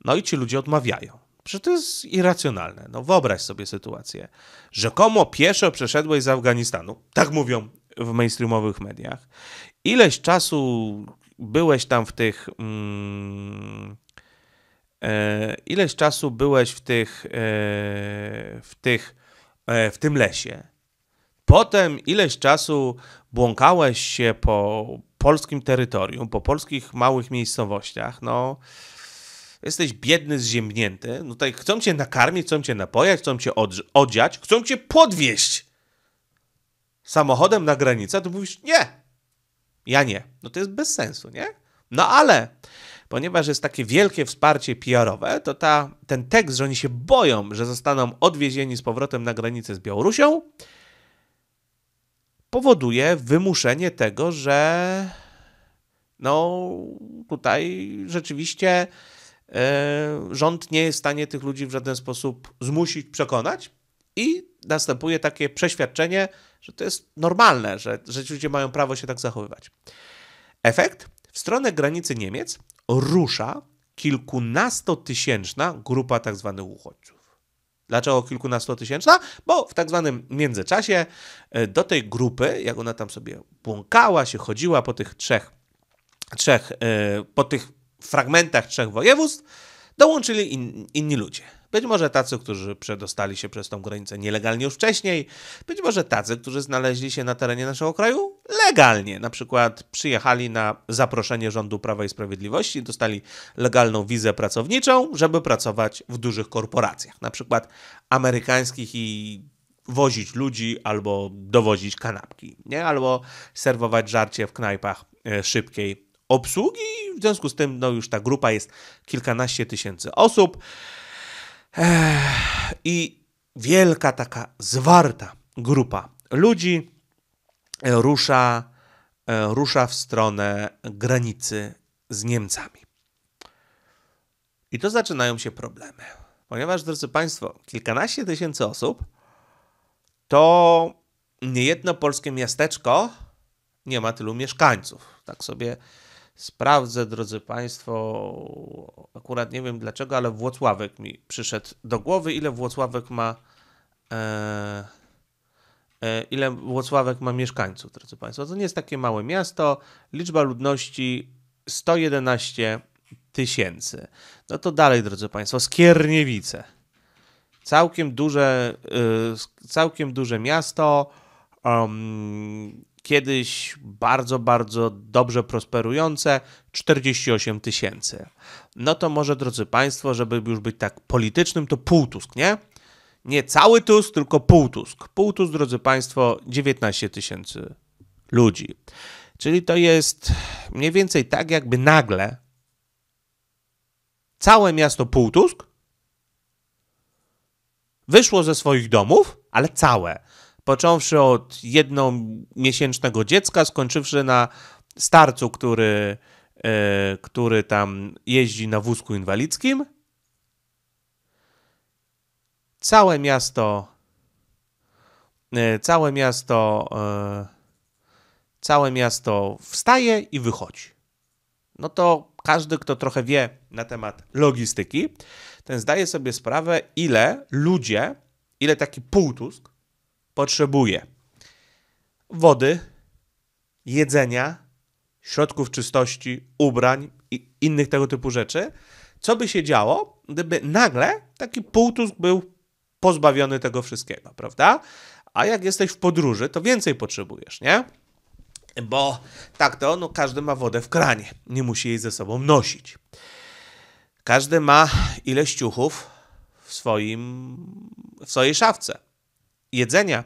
Speaker 1: No i ci ludzie odmawiają. Przecież to jest irracjonalne. No wyobraź sobie sytuację. Rzekomo pieszo przeszedłeś z Afganistanu. Tak mówią w mainstreamowych mediach. Ileś czasu byłeś tam w tych. Mm, e, ileś czasu byłeś w tych. E, w tych. E, w tym lesie. Potem ileś czasu błąkałeś się po polskim terytorium, po polskich małych miejscowościach, no jesteś biedny, zziemnięty. no tutaj chcą cię nakarmić, chcą cię napojać, chcą cię odziać, chcą cię podwieźć samochodem na granicę, to mówisz nie, ja nie. No to jest bez sensu, nie? No ale ponieważ jest takie wielkie wsparcie PR-owe, to ta, ten tekst, że oni się boją, że zostaną odwiezieni z powrotem na granicę z Białorusią, powoduje wymuszenie tego, że no tutaj rzeczywiście e, rząd nie jest w stanie tych ludzi w żaden sposób zmusić, przekonać i następuje takie przeświadczenie, że to jest normalne, że ludzie mają prawo się tak zachowywać. Efekt? W stronę granicy Niemiec rusza kilkunastotysięczna grupa tzw. Tak uchodźców. Dlaczego kilkunastotysięczna? Bo w tak zwanym międzyczasie e, do tej grupy, jak ona tam sobie błąkała się, chodziła po tych trzech, trzech e, po tych fragmentach trzech województw, dołączyli in, inni ludzie. Być może tacy, którzy przedostali się przez tą granicę nielegalnie już wcześniej, być może tacy, którzy znaleźli się na terenie naszego kraju legalnie. Na przykład przyjechali na zaproszenie rządu Prawa i Sprawiedliwości, dostali legalną wizę pracowniczą, żeby pracować w dużych korporacjach, na przykład amerykańskich i wozić ludzi albo dowozić kanapki, nie? albo serwować żarcie w knajpach e, szybkiej obsługi. W związku z tym no już ta grupa jest kilkanaście tysięcy osób i wielka taka zwarta grupa ludzi e, rusza, e, rusza w stronę granicy z Niemcami. I to zaczynają się problemy. Ponieważ, drodzy Państwo, kilkanaście tysięcy osób to niejedno polskie miasteczko nie ma tylu mieszkańców. Tak sobie Sprawdzę, drodzy Państwo, akurat nie wiem dlaczego, ale Włocławek mi przyszedł do głowy. Ile Włocławek ma. E, e, ile Włocławek ma mieszkańców, drodzy Państwo? To nie jest takie małe miasto. Liczba ludności 111 tysięcy. No to dalej, drodzy Państwo, Skierniewice. Całkiem duże, e, całkiem duże miasto. Um, kiedyś bardzo, bardzo dobrze prosperujące 48 tysięcy. No to może, drodzy Państwo, żeby już być tak politycznym, to pół Tusk, nie? Nie cały Tusk, tylko pół Tusk. Pół Tusk, drodzy Państwo, 19 tysięcy ludzi. Czyli to jest mniej więcej tak, jakby nagle całe miasto Półtusk wyszło ze swoich domów, ale całe. Począwszy od jednomiesięcznego dziecka, skończywszy na starcu, który, e, który tam jeździ na wózku inwalidzkim. Całe miasto. E, całe miasto. E, całe miasto wstaje i wychodzi. No to każdy, kto trochę wie na temat logistyki, ten zdaje sobie sprawę, ile ludzie, ile taki półtusk potrzebuje wody, jedzenia, środków czystości, ubrań i innych tego typu rzeczy. Co by się działo, gdyby nagle taki półtusk był pozbawiony tego wszystkiego, prawda? A jak jesteś w podróży, to więcej potrzebujesz, nie? Bo tak to, no każdy ma wodę w kranie, nie musi jej ze sobą nosić. Każdy ma ile ściuchów w, swoim, w swojej szafce jedzenia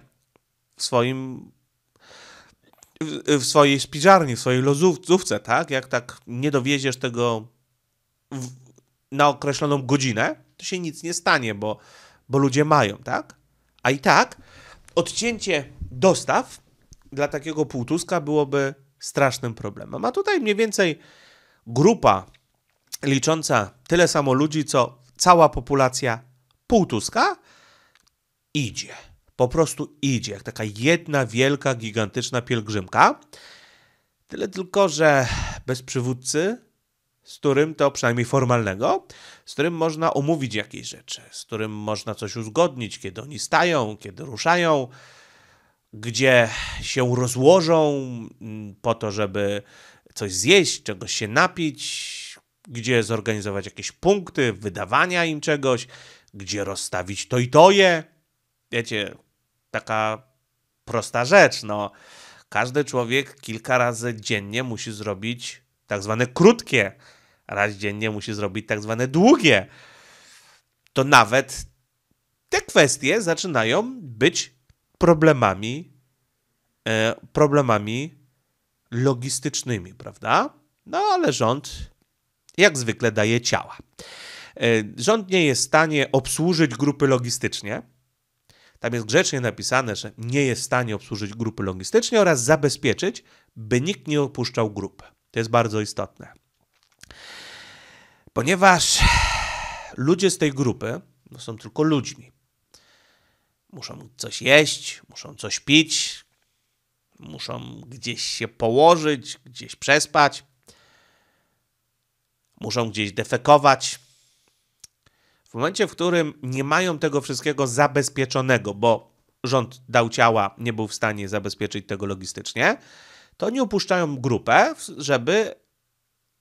Speaker 1: w swoim w, swojej spiżarni, w swojej lozówce, tak? Jak tak nie dowieziesz tego w, na określoną godzinę, to się nic nie stanie, bo, bo ludzie mają, tak? A i tak odcięcie dostaw dla takiego półtuska byłoby strasznym problemem. A tutaj mniej więcej grupa licząca tyle samo ludzi, co cała populacja półtuska idzie po prostu idzie, jak taka jedna wielka, gigantyczna pielgrzymka. Tyle tylko, że bez przywódcy, z którym to przynajmniej formalnego, z którym można omówić jakieś rzeczy, z którym można coś uzgodnić, kiedy oni stają, kiedy ruszają, gdzie się rozłożą mm, po to, żeby coś zjeść, czegoś się napić, gdzie zorganizować jakieś punkty, wydawania im czegoś, gdzie rozstawić to i toje. Wiecie, taka prosta rzecz. No, każdy człowiek kilka razy dziennie musi zrobić tak zwane krótkie, raz dziennie musi zrobić tak zwane długie. To nawet te kwestie zaczynają być problemami, e, problemami logistycznymi, prawda? No ale rząd jak zwykle daje ciała. E, rząd nie jest w stanie obsłużyć grupy logistycznie, tam jest grzecznie napisane, że nie jest w stanie obsłużyć grupy logistycznej oraz zabezpieczyć, by nikt nie opuszczał grupy. To jest bardzo istotne. Ponieważ ludzie z tej grupy no, są tylko ludźmi. Muszą coś jeść, muszą coś pić, muszą gdzieś się położyć, gdzieś przespać, muszą gdzieś defekować w momencie, w którym nie mają tego wszystkiego zabezpieczonego, bo rząd dał ciała, nie był w stanie zabezpieczyć tego logistycznie, to nie upuszczają grupę, żeby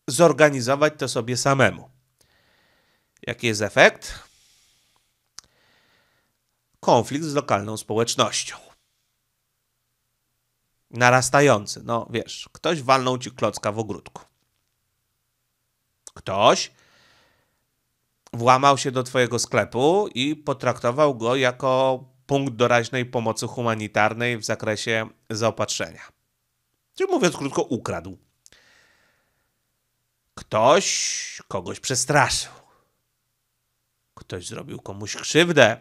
Speaker 1: zorganizować to sobie samemu. Jaki jest efekt? Konflikt z lokalną społecznością. Narastający. No wiesz, ktoś walnął ci klocka w ogródku. Ktoś włamał się do twojego sklepu i potraktował go jako punkt doraźnej pomocy humanitarnej w zakresie zaopatrzenia. Czyli mówiąc krótko, ukradł. Ktoś kogoś przestraszył. Ktoś zrobił komuś krzywdę.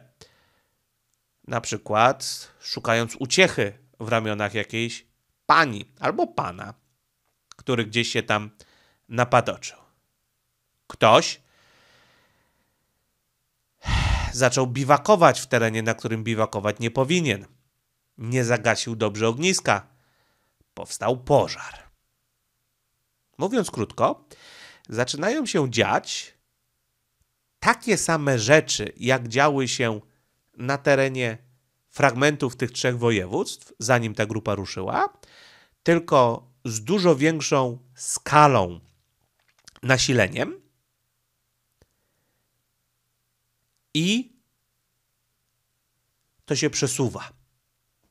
Speaker 1: Na przykład szukając uciechy w ramionach jakiejś pani albo pana, który gdzieś się tam napadoczył. Ktoś Zaczął biwakować w terenie, na którym biwakować nie powinien. Nie zagasił dobrze ogniska. Powstał pożar. Mówiąc krótko, zaczynają się dziać takie same rzeczy, jak działy się na terenie fragmentów tych trzech województw, zanim ta grupa ruszyła, tylko z dużo większą skalą, nasileniem i to się przesuwa.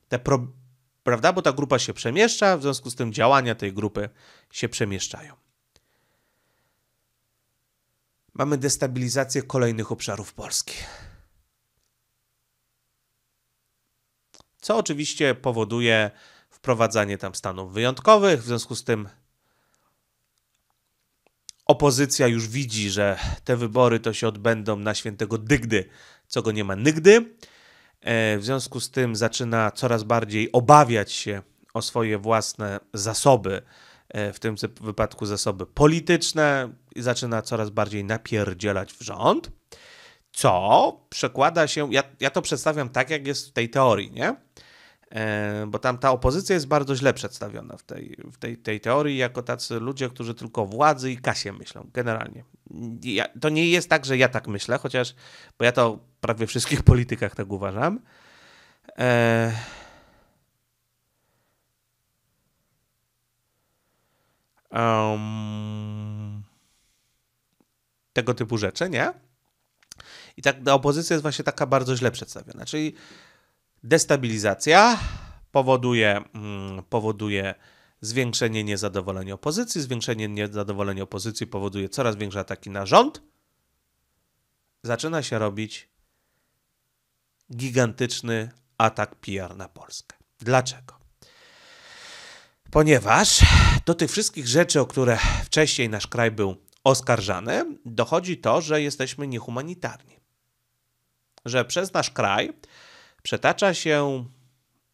Speaker 1: Te pro... Prawda? Bo ta grupa się przemieszcza, w związku z tym działania tej grupy się przemieszczają. Mamy destabilizację kolejnych obszarów Polski. Co oczywiście powoduje wprowadzanie tam stanów wyjątkowych, w związku z tym opozycja już widzi, że te wybory to się odbędą na świętego dygdy, co go nie ma nigdy. E, w związku z tym zaczyna coraz bardziej obawiać się o swoje własne zasoby, e, w tym wypadku zasoby polityczne, i zaczyna coraz bardziej napierdzielać w rząd, co przekłada się, ja, ja to przedstawiam tak, jak jest w tej teorii, nie? E, bo tam ta opozycja jest bardzo źle przedstawiona w tej, w tej, tej teorii, jako tacy ludzie, którzy tylko władzy i kasie myślą, generalnie. Ja, to nie jest tak, że ja tak myślę, chociaż, bo ja to prawie wszystkich (laughs) politykach tak uważam. E... Um... Tego typu rzeczy, nie? I tak ta opozycja jest właśnie taka bardzo źle przedstawiona. Czyli Destabilizacja powoduje, mm, powoduje zwiększenie niezadowolenia opozycji. Zwiększenie niezadowolenia opozycji powoduje coraz większe ataki na rząd. Zaczyna się robić gigantyczny atak PR na Polskę. Dlaczego? Ponieważ do tych wszystkich rzeczy, o które wcześniej nasz kraj był oskarżany, dochodzi to, że jesteśmy niehumanitarni. Że przez nasz kraj przetacza się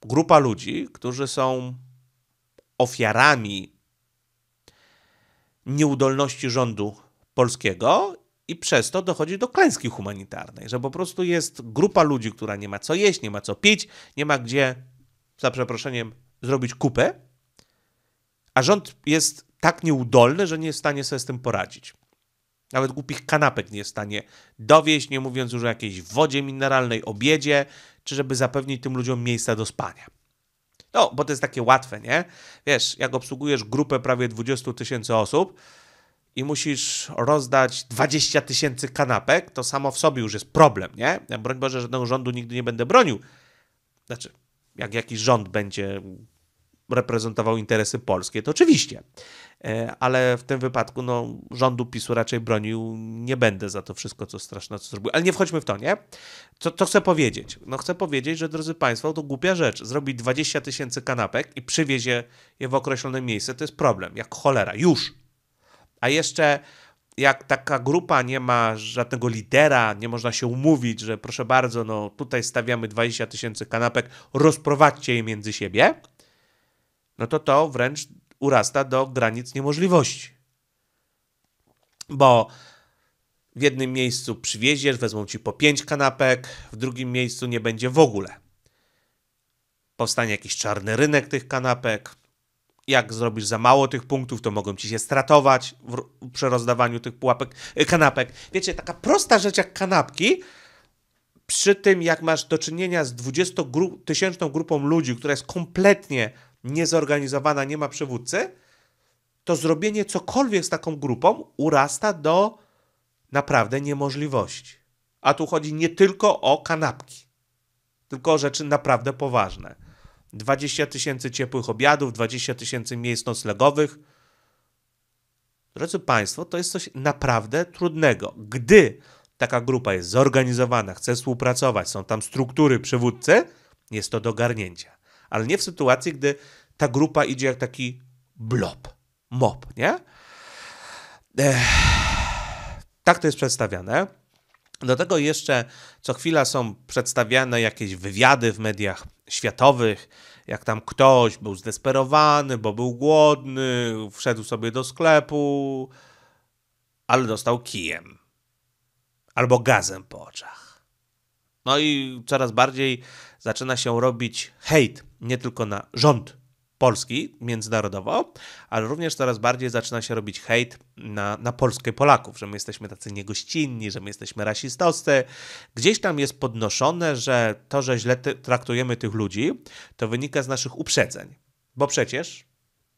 Speaker 1: grupa ludzi, którzy są ofiarami nieudolności rządu polskiego i przez to dochodzi do klęski humanitarnej, że po prostu jest grupa ludzi, która nie ma co jeść, nie ma co pić, nie ma gdzie, za przeproszeniem, zrobić kupę, a rząd jest tak nieudolny, że nie jest w stanie sobie z tym poradzić. Nawet głupich kanapek nie jest w stanie dowieść, nie mówiąc już o jakiejś wodzie mineralnej, obiedzie czy żeby zapewnić tym ludziom miejsca do spania. No, bo to jest takie łatwe, nie? Wiesz, jak obsługujesz grupę prawie 20 tysięcy osób i musisz rozdać 20 tysięcy kanapek, to samo w sobie już jest problem, nie? Ja broń Boże, żadnego rządu nigdy nie będę bronił. Znaczy, jak jakiś rząd będzie reprezentował interesy polskie, to oczywiście. E, ale w tym wypadku no, rządu PiSu raczej bronił nie będę za to wszystko, co straszne, co zrobił. Ale nie wchodźmy w to, nie? Co, co chcę powiedzieć? No chcę powiedzieć, że drodzy Państwo, to głupia rzecz. Zrobić 20 tysięcy kanapek i przywieźć je, je w określone miejsce, to jest problem, jak cholera, już. A jeszcze jak taka grupa nie ma żadnego lidera, nie można się umówić, że proszę bardzo, no tutaj stawiamy 20 tysięcy kanapek, rozprowadźcie je między siebie, no to to wręcz urasta do granic niemożliwości. Bo w jednym miejscu przywieziesz, wezmą ci po pięć kanapek, w drugim miejscu nie będzie w ogóle. Powstanie jakiś czarny rynek tych kanapek. Jak zrobisz za mało tych punktów, to mogą ci się stratować w, przy rozdawaniu tych pułapek, y, kanapek. Wiecie, taka prosta rzecz jak kanapki, przy tym jak masz do czynienia z 20-tysięczną grupą ludzi, która jest kompletnie niezorganizowana, nie ma przywódcy, to zrobienie cokolwiek z taką grupą urasta do naprawdę niemożliwości. A tu chodzi nie tylko o kanapki, tylko o rzeczy naprawdę poważne. 20 tysięcy ciepłych obiadów, 20 tysięcy miejsc noclegowych. Drodzy Państwo, to jest coś naprawdę trudnego. Gdy taka grupa jest zorganizowana, chce współpracować, są tam struktury, przywódcy, jest to do garnięcia ale nie w sytuacji, gdy ta grupa idzie jak taki blob, mop, nie? Ech. Tak to jest przedstawiane. Do tego jeszcze co chwila są przedstawiane jakieś wywiady w mediach światowych, jak tam ktoś był zdesperowany, bo był głodny, wszedł sobie do sklepu, ale dostał kijem albo gazem po oczach. No i coraz bardziej zaczyna się robić hejt nie tylko na rząd Polski międzynarodowo, ale również coraz bardziej zaczyna się robić hejt na, na Polskę Polaków, że my jesteśmy tacy niegościnni, że my jesteśmy rasistowscy. Gdzieś tam jest podnoszone, że to, że źle traktujemy tych ludzi, to wynika z naszych uprzedzeń. Bo przecież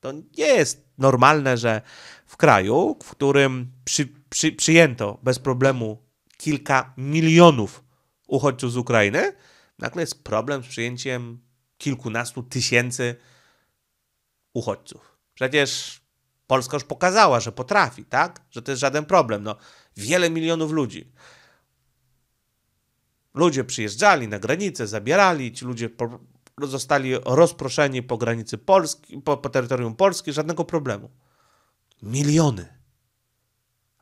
Speaker 1: to nie jest normalne, że w kraju, w którym przy, przy, przyjęto bez problemu kilka milionów uchodźców z Ukrainy, nagle jest problem z przyjęciem kilkunastu tysięcy uchodźców. Przecież Polska już pokazała, że potrafi, tak? Że to jest żaden problem. No, wiele milionów ludzi. Ludzie przyjeżdżali na granicę, zabierali, ci ludzie zostali rozproszeni po granicy Polski, po, po terytorium Polski, żadnego problemu. Miliony.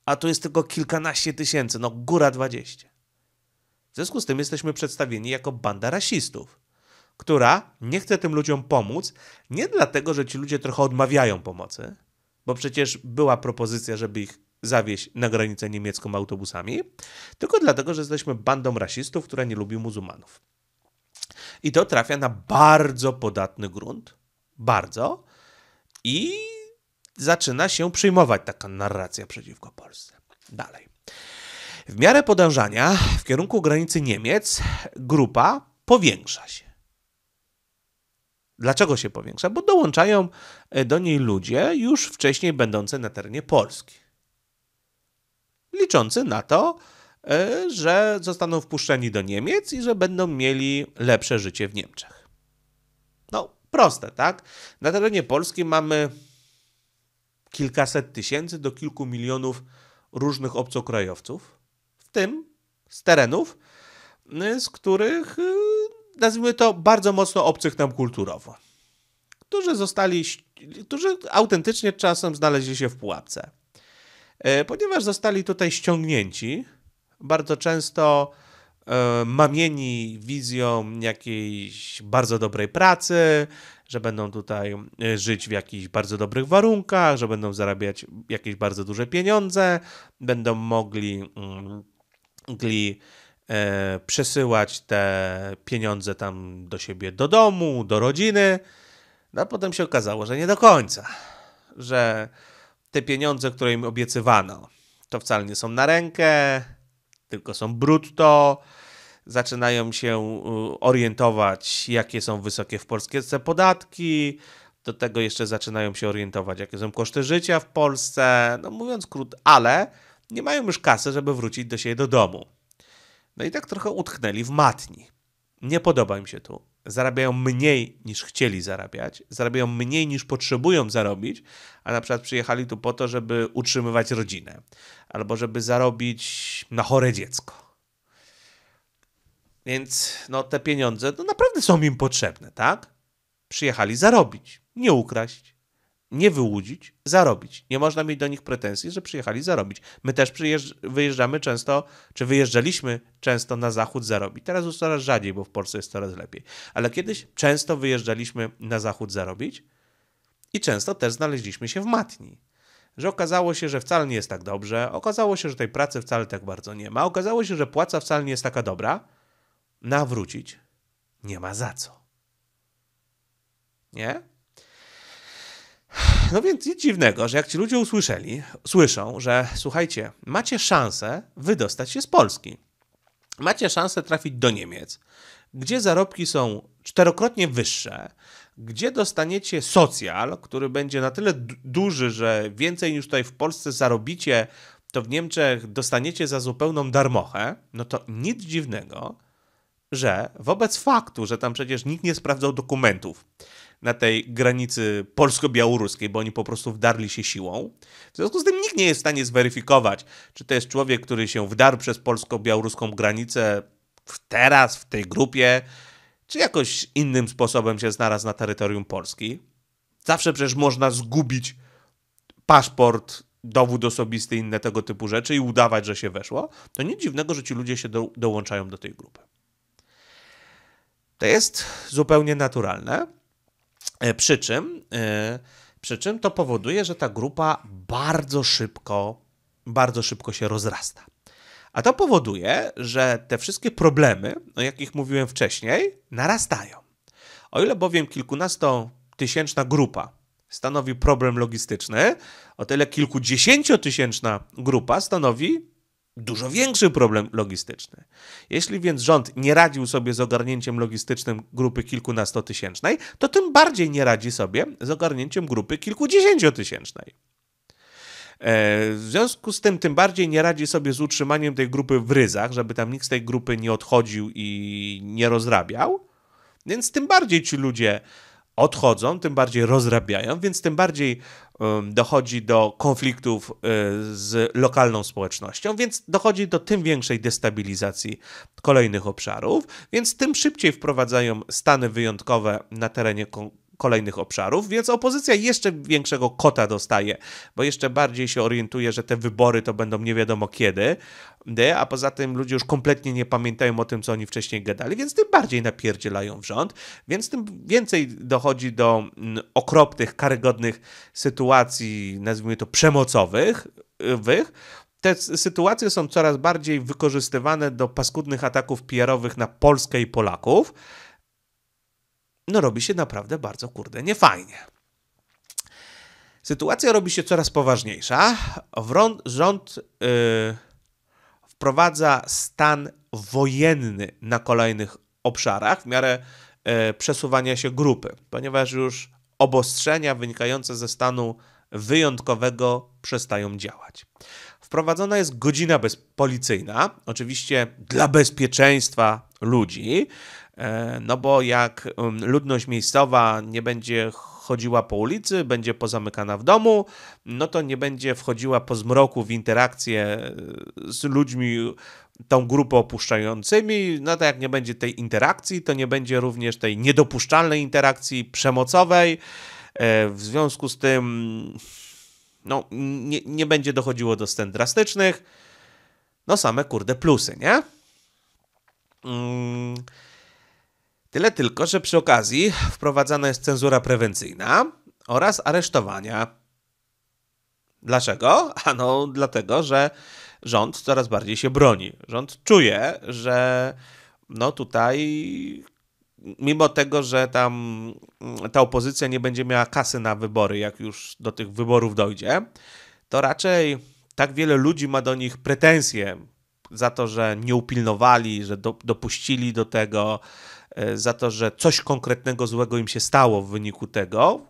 Speaker 1: A tu jest tylko kilkanaście tysięcy, no góra dwadzieścia. W związku z tym jesteśmy przedstawieni jako banda rasistów, która nie chce tym ludziom pomóc, nie dlatego, że ci ludzie trochę odmawiają pomocy, bo przecież była propozycja, żeby ich zawieźć na granicę niemiecką autobusami, tylko dlatego, że jesteśmy bandą rasistów, która nie lubi muzułmanów. I to trafia na bardzo podatny grunt, bardzo, i zaczyna się przyjmować taka narracja przeciwko Polsce. Dalej. W miarę podążania w kierunku granicy Niemiec grupa powiększa się. Dlaczego się powiększa? Bo dołączają e, do niej ludzie już wcześniej będący na terenie Polski. Liczący na to, e, że zostaną wpuszczeni do Niemiec i że będą mieli lepsze życie w Niemczech. No, proste, tak? Na terenie Polski mamy kilkaset tysięcy do kilku milionów różnych obcokrajowców tym z terenów, y, z których y, nazwijmy to bardzo mocno obcych nam kulturowo, którzy zostali, którzy autentycznie czasem znaleźli się w pułapce. Y, ponieważ zostali tutaj ściągnięci, bardzo często mamieni wizją jakiejś bardzo dobrej pracy, że będą tutaj żyć w jakichś bardzo dobrych warunkach, że będą zarabiać jakieś bardzo duże pieniądze, będą mogli mm, mogli e, przesyłać te pieniądze tam do siebie, do domu, do rodziny. No a potem się okazało, że nie do końca, że te pieniądze, które im obiecywano, to wcale nie są na rękę, tylko są brutto. Zaczynają się orientować, jakie są wysokie w Polsce podatki. Do tego jeszcze zaczynają się orientować, jakie są koszty życia w Polsce. No mówiąc krótko, ale nie mają już kasy, żeby wrócić do siebie do domu. No i tak trochę utknęli w matni. Nie podoba im się tu. Zarabiają mniej niż chcieli zarabiać, zarabiają mniej niż potrzebują zarobić, a na przykład przyjechali tu po to, żeby utrzymywać rodzinę albo żeby zarobić na chore dziecko. Więc no, te pieniądze no, naprawdę są im potrzebne, tak? Przyjechali zarobić, nie ukraść nie wyłudzić, zarobić. Nie można mieć do nich pretensji, że przyjechali zarobić. My też wyjeżdżamy często, czy wyjeżdżaliśmy często na zachód zarobić. Teraz już coraz rzadziej, bo w Polsce jest coraz lepiej. Ale kiedyś często wyjeżdżaliśmy na zachód zarobić i często też znaleźliśmy się w matni. Że okazało się, że wcale nie jest tak dobrze, okazało się, że tej pracy wcale tak bardzo nie ma, okazało się, że płaca wcale nie jest taka dobra. Nawrócić nie ma za co. Nie? No więc nic dziwnego, że jak ci ludzie usłyszeli, słyszą, że słuchajcie, macie szansę wydostać się z Polski. Macie szansę trafić do Niemiec, gdzie zarobki są czterokrotnie wyższe, gdzie dostaniecie socjal, który będzie na tyle duży, że więcej niż tutaj w Polsce zarobicie, to w Niemczech dostaniecie za zupełną darmochę, no to nic dziwnego, że wobec faktu, że tam przecież nikt nie sprawdzał dokumentów, na tej granicy polsko-białoruskiej, bo oni po prostu wdarli się siłą. W związku z tym nikt nie jest w stanie zweryfikować, czy to jest człowiek, który się wdarł przez polsko-białoruską granicę teraz, w tej grupie, czy jakoś innym sposobem się znalazł na terytorium Polski. Zawsze przecież można zgubić paszport, dowód osobisty, inne tego typu rzeczy i udawać, że się weszło. To nic dziwnego, że ci ludzie się do, dołączają do tej grupy. To jest zupełnie naturalne. E, przy czym, e, przy czym to powoduje, że ta grupa bardzo szybko, bardzo szybko się rozrasta. A to powoduje, że te wszystkie problemy, o jakich mówiłem wcześniej, narastają. O ile bowiem kilkunastotysięczna grupa stanowi problem logistyczny, o tyle kilkudziesięciotysięczna grupa stanowi dużo większy problem logistyczny. Jeśli więc rząd nie radził sobie z ogarnięciem logistycznym grupy kilkunastotysięcznej, to tym bardziej nie radzi sobie z ogarnięciem grupy kilkudziesięciotysięcznej. E, w związku z tym, tym bardziej nie radzi sobie z utrzymaniem tej grupy w ryzach, żeby tam nikt z tej grupy nie odchodził i nie rozrabiał. Więc tym bardziej ci ludzie odchodzą, tym bardziej rozrabiają, więc tym bardziej dochodzi do konfliktów e, z lokalną społecznością, więc dochodzi do tym większej destabilizacji kolejnych obszarów, więc tym szybciej wprowadzają stany wyjątkowe na terenie kolejnych obszarów, więc opozycja jeszcze większego kota dostaje, bo jeszcze bardziej się orientuje, że te wybory to będą nie wiadomo kiedy, a poza tym ludzie już kompletnie nie pamiętają o tym, co oni wcześniej gadali, więc tym bardziej napierdzielają w rząd, więc tym więcej dochodzi do mm, okropnych, karygodnych sytuacji, nazwijmy to przemocowych, wych, te sytuacje są coraz bardziej wykorzystywane do paskudnych ataków PR-owych na Polskę i Polaków no robi się naprawdę bardzo kurde niefajnie. Sytuacja robi się coraz poważniejsza. Wrąd, rząd yy, wprowadza stan wojenny na kolejnych obszarach w miarę yy, przesuwania się grupy, ponieważ już obostrzenia wynikające ze stanu wyjątkowego przestają działać. Wprowadzona jest godzina bez, policyjna, oczywiście dla bezpieczeństwa ludzi, E, no bo jak um, ludność miejscowa nie będzie chodziła po ulicy, będzie pozamykana w domu, no to nie będzie wchodziła po zmroku w interakcję e, z ludźmi, tą grupę opuszczającymi. No to jak nie będzie tej interakcji, to nie będzie również tej niedopuszczalnej interakcji przemocowej. E, w związku z tym no, nie, nie będzie dochodziło do scen drastycznych. No same kurde plusy, nie? Mm. Tyle tylko, że przy okazji wprowadzana jest cenzura prewencyjna oraz aresztowania. Dlaczego? Ano dlatego, że rząd coraz bardziej się broni. Rząd czuje, że no tutaj mimo tego, że tam mm, ta opozycja nie będzie miała kasy na wybory, jak już do tych wyborów dojdzie, to raczej tak wiele ludzi ma do nich pretensje za to, że nie upilnowali, że do, dopuścili do tego, E, za to, że coś konkretnego złego im się stało w wyniku tego,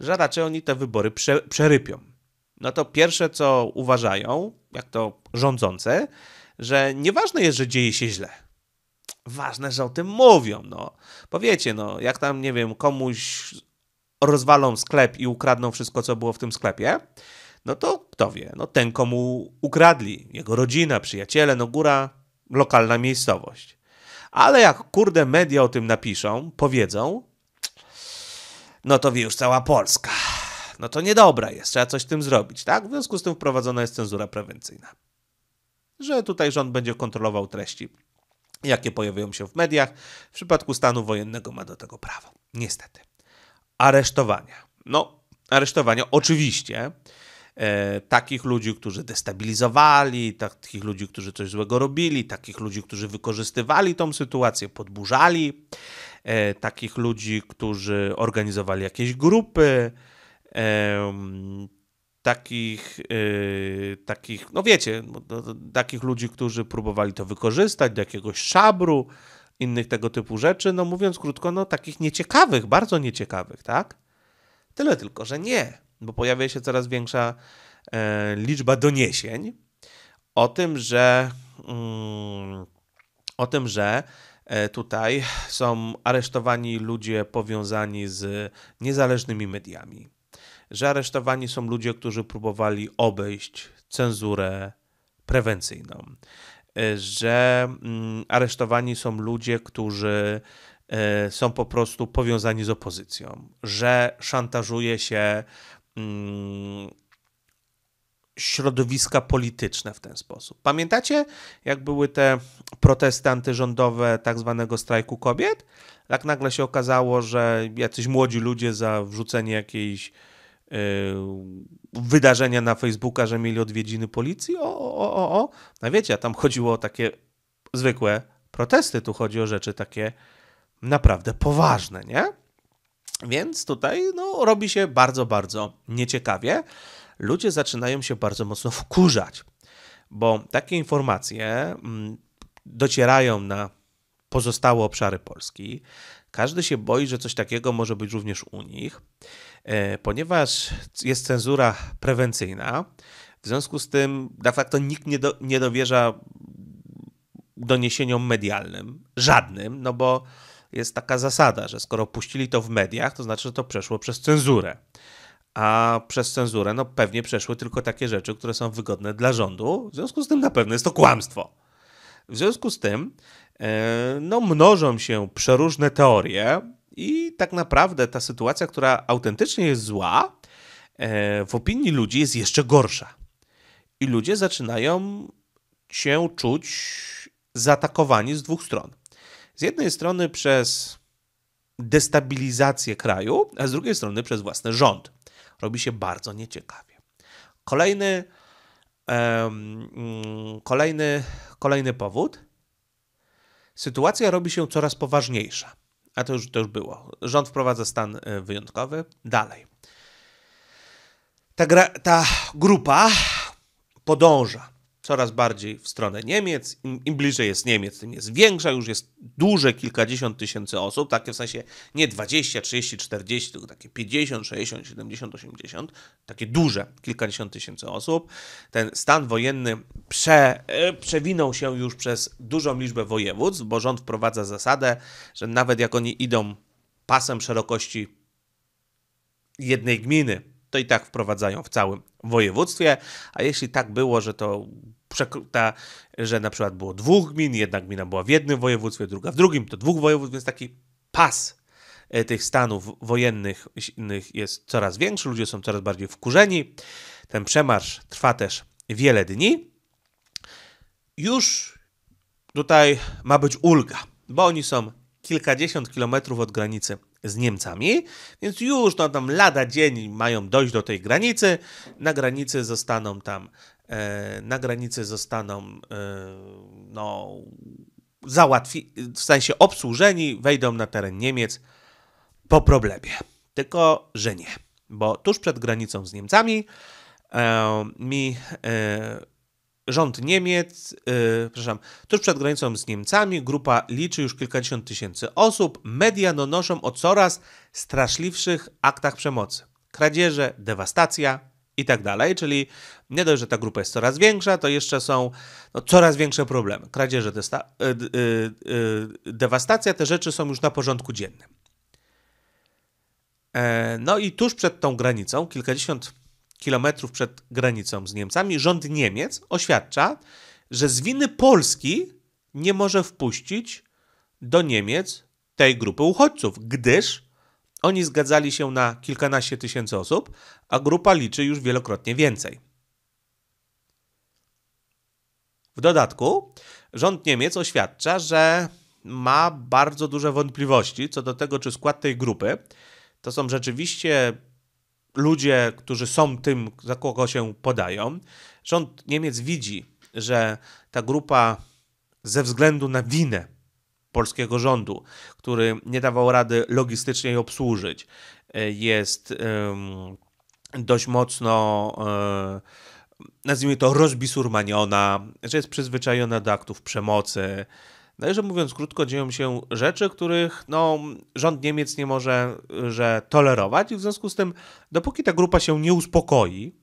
Speaker 1: że raczej oni te wybory prze, przerypią. No to pierwsze, co uważają, jak to rządzące, że nieważne jest, że dzieje się źle. Ważne, że o tym mówią. No. Powiecie, no, jak tam, nie wiem, komuś rozwalą sklep i ukradną wszystko, co było w tym sklepie, no to kto wie, no ten, komu ukradli, jego rodzina, przyjaciele, no góra, lokalna miejscowość. Ale jak kurde media o tym napiszą, powiedzą, no to wie już cała Polska. No to niedobra jest, trzeba coś z tym zrobić, tak? W związku z tym wprowadzona jest cenzura prewencyjna. Że tutaj rząd będzie kontrolował treści, jakie pojawiają się w mediach. W przypadku stanu wojennego ma do tego prawo. Niestety. Aresztowania. No, aresztowania oczywiście e, takich ludzi, którzy destabilizowali, takich ludzi, którzy coś złego robili, takich ludzi, którzy wykorzystywali tą sytuację, podburzali, e, takich ludzi, którzy organizowali jakieś grupy, e, takich, takich, no wiecie, no, no, no, takich ludzi, którzy próbowali to wykorzystać do jakiegoś szabru, innych tego typu rzeczy, no mówiąc krótko, no takich nieciekawych, bardzo nieciekawych, tak? Tyle tylko, że nie bo pojawia się coraz większa e, liczba doniesień o tym, że mm, o tym, że e, tutaj są aresztowani ludzie powiązani z niezależnymi mediami. Że aresztowani są ludzie, którzy próbowali obejść cenzurę prewencyjną. E, że mm, aresztowani są ludzie, którzy są po prostu powiązani z opozycją. Że szantażuje się Mm, środowiska polityczne w ten sposób. Pamiętacie, jak były te protesty antyrządowe tak zwanego strajku kobiet? Tak nagle się okazało, że jacyś młodzi ludzie za wrzucenie jakiejś y, wydarzenia na Facebooka, że mieli odwiedziny policji, o, o, o, o. No wiecie, tam chodziło o takie zwykłe protesty, tu chodzi o rzeczy takie naprawdę poważne, nie? Więc tutaj no, robi się bardzo, bardzo nieciekawie. Ludzie zaczynają się bardzo mocno wkurzać, bo takie informacje mm, docierają na pozostałe obszary Polski. Każdy się boi, że coś takiego może być również u nich, e, ponieważ jest cenzura prewencyjna. W związku z tym de facto nikt nie, do, nie dowierza doniesieniom medialnym, żadnym, no bo jest taka zasada, że skoro puścili to w mediach, to znaczy, że to przeszło przez cenzurę. A przez cenzurę, no pewnie przeszły tylko takie rzeczy, które są wygodne dla rządu. W związku z tym na pewno jest to kłamstwo. W związku z tym, e, no, mnożą się przeróżne teorie, i tak naprawdę ta sytuacja, która autentycznie jest zła, e, w opinii ludzi jest jeszcze gorsza. I ludzie zaczynają się czuć zaatakowani z dwóch stron. Z jednej strony przez destabilizację kraju, a z drugiej strony przez własny rząd. Robi się bardzo nieciekawie. Kolejny, um, kolejny, kolejny powód. Sytuacja robi się coraz poważniejsza. A to już, to już było. Rząd wprowadza stan e, wyjątkowy. Dalej. Ta, gra, ta grupa podąża coraz bardziej w stronę Niemiec. Im, Im, bliżej jest Niemiec, tym jest większa, już jest duże kilkadziesiąt tysięcy osób, takie w sensie nie 20, 30, 40, tylko takie 50, 60, 70, 80, takie duże kilkadziesiąt tysięcy osób. Ten stan wojenny prze, e, przewinął się już przez dużą liczbę województw, bo rząd wprowadza zasadę, że nawet jak oni idą pasem szerokości jednej gminy, to i tak wprowadzają w całym województwie, a jeśli tak było, że to ta, że na przykład było dwóch gmin, jedna gmina była w jednym województwie, druga w drugim, to dwóch województw, więc taki pas e, tych stanów wojennych jest coraz większy, ludzie są coraz bardziej wkurzeni. Ten przemarsz trwa też wiele dni. Już tutaj ma być ulga, bo oni są kilkadziesiąt kilometrów od granicy z Niemcami, więc już no, tam lada dzień mają dojść do tej granicy. Na granicy zostaną tam E, na granicy zostaną e, no, załatwi, w sensie obsłużeni, wejdą na teren Niemiec po problemie. Tylko, że nie, bo tuż przed granicą z Niemcami e, mi rząd Niemiec, przepraszam, tuż przed granicą z Niemcami grupa liczy już kilkadziesiąt tysięcy osób. Media donoszą o coraz straszliwszych aktach przemocy. Kradzieże, dewastacja, i tak dalej. Czyli nie dość, że ta grupa jest coraz większa, to jeszcze są no, coraz większe problemy. Kradzieże, y, y, y, dewastacja, te rzeczy są już na porządku dziennym. E, no i tuż przed tą granicą, kilkadziesiąt kilometrów przed granicą z Niemcami, rząd Niemiec oświadcza, że z winy Polski nie może wpuścić do Niemiec tej grupy uchodźców, gdyż oni zgadzali się na kilkanaście tysięcy osób, a grupa liczy już wielokrotnie więcej. W dodatku rząd Niemiec oświadcza, że ma bardzo duże wątpliwości co do tego, czy skład tej grupy to są rzeczywiście ludzie, którzy są tym, za kogo się podają. Rząd Niemiec widzi, że ta grupa ze względu na winę polskiego rządu, który nie dawał rady logistycznie jej obsłużyć. E, jest dość mocno e, nazwijmy to rozbisurmaniona, że jest przyzwyczajona do aktów przemocy. No i że mówiąc krótko, dzieją się rzeczy, których no, rząd Niemiec nie może że tolerować, i w związku z tym, dopóki ta grupa się nie uspokoi,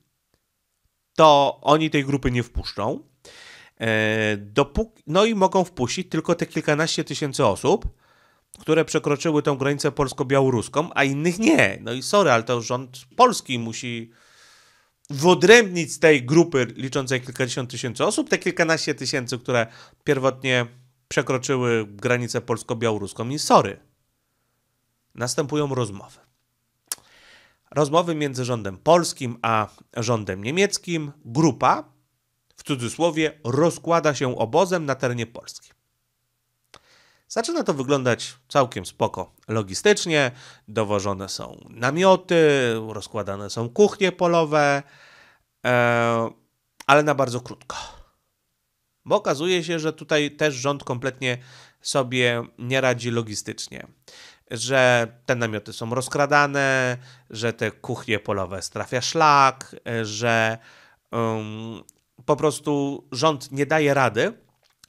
Speaker 1: to oni tej grupy nie wpuszczą. E, no i mogą wpuścić tylko te kilkanaście tysięcy osób, które przekroczyły tą granicę polsko-białoruską, a innych nie. No i sorry, ale to rząd polski musi wyodrębnić z tej grupy liczącej kilkadziesiąt tysięcy osób te kilkanaście tysięcy, które pierwotnie przekroczyły granicę polsko-białoruską. I sorry. Następują rozmowy. Rozmowy między rządem polskim a rządem niemieckim. Grupa w cudzysłowie rozkłada się obozem na terenie Polski. Zaczyna to wyglądać całkiem spoko. Logistycznie dowożone są namioty, rozkładane są kuchnie polowe, e, ale na bardzo krótko. Bo okazuje się, że tutaj też rząd kompletnie sobie nie radzi logistycznie. Że te namioty są rozkradane, że te kuchnie polowe strafia szlak, e, że um, po prostu rząd nie daje rady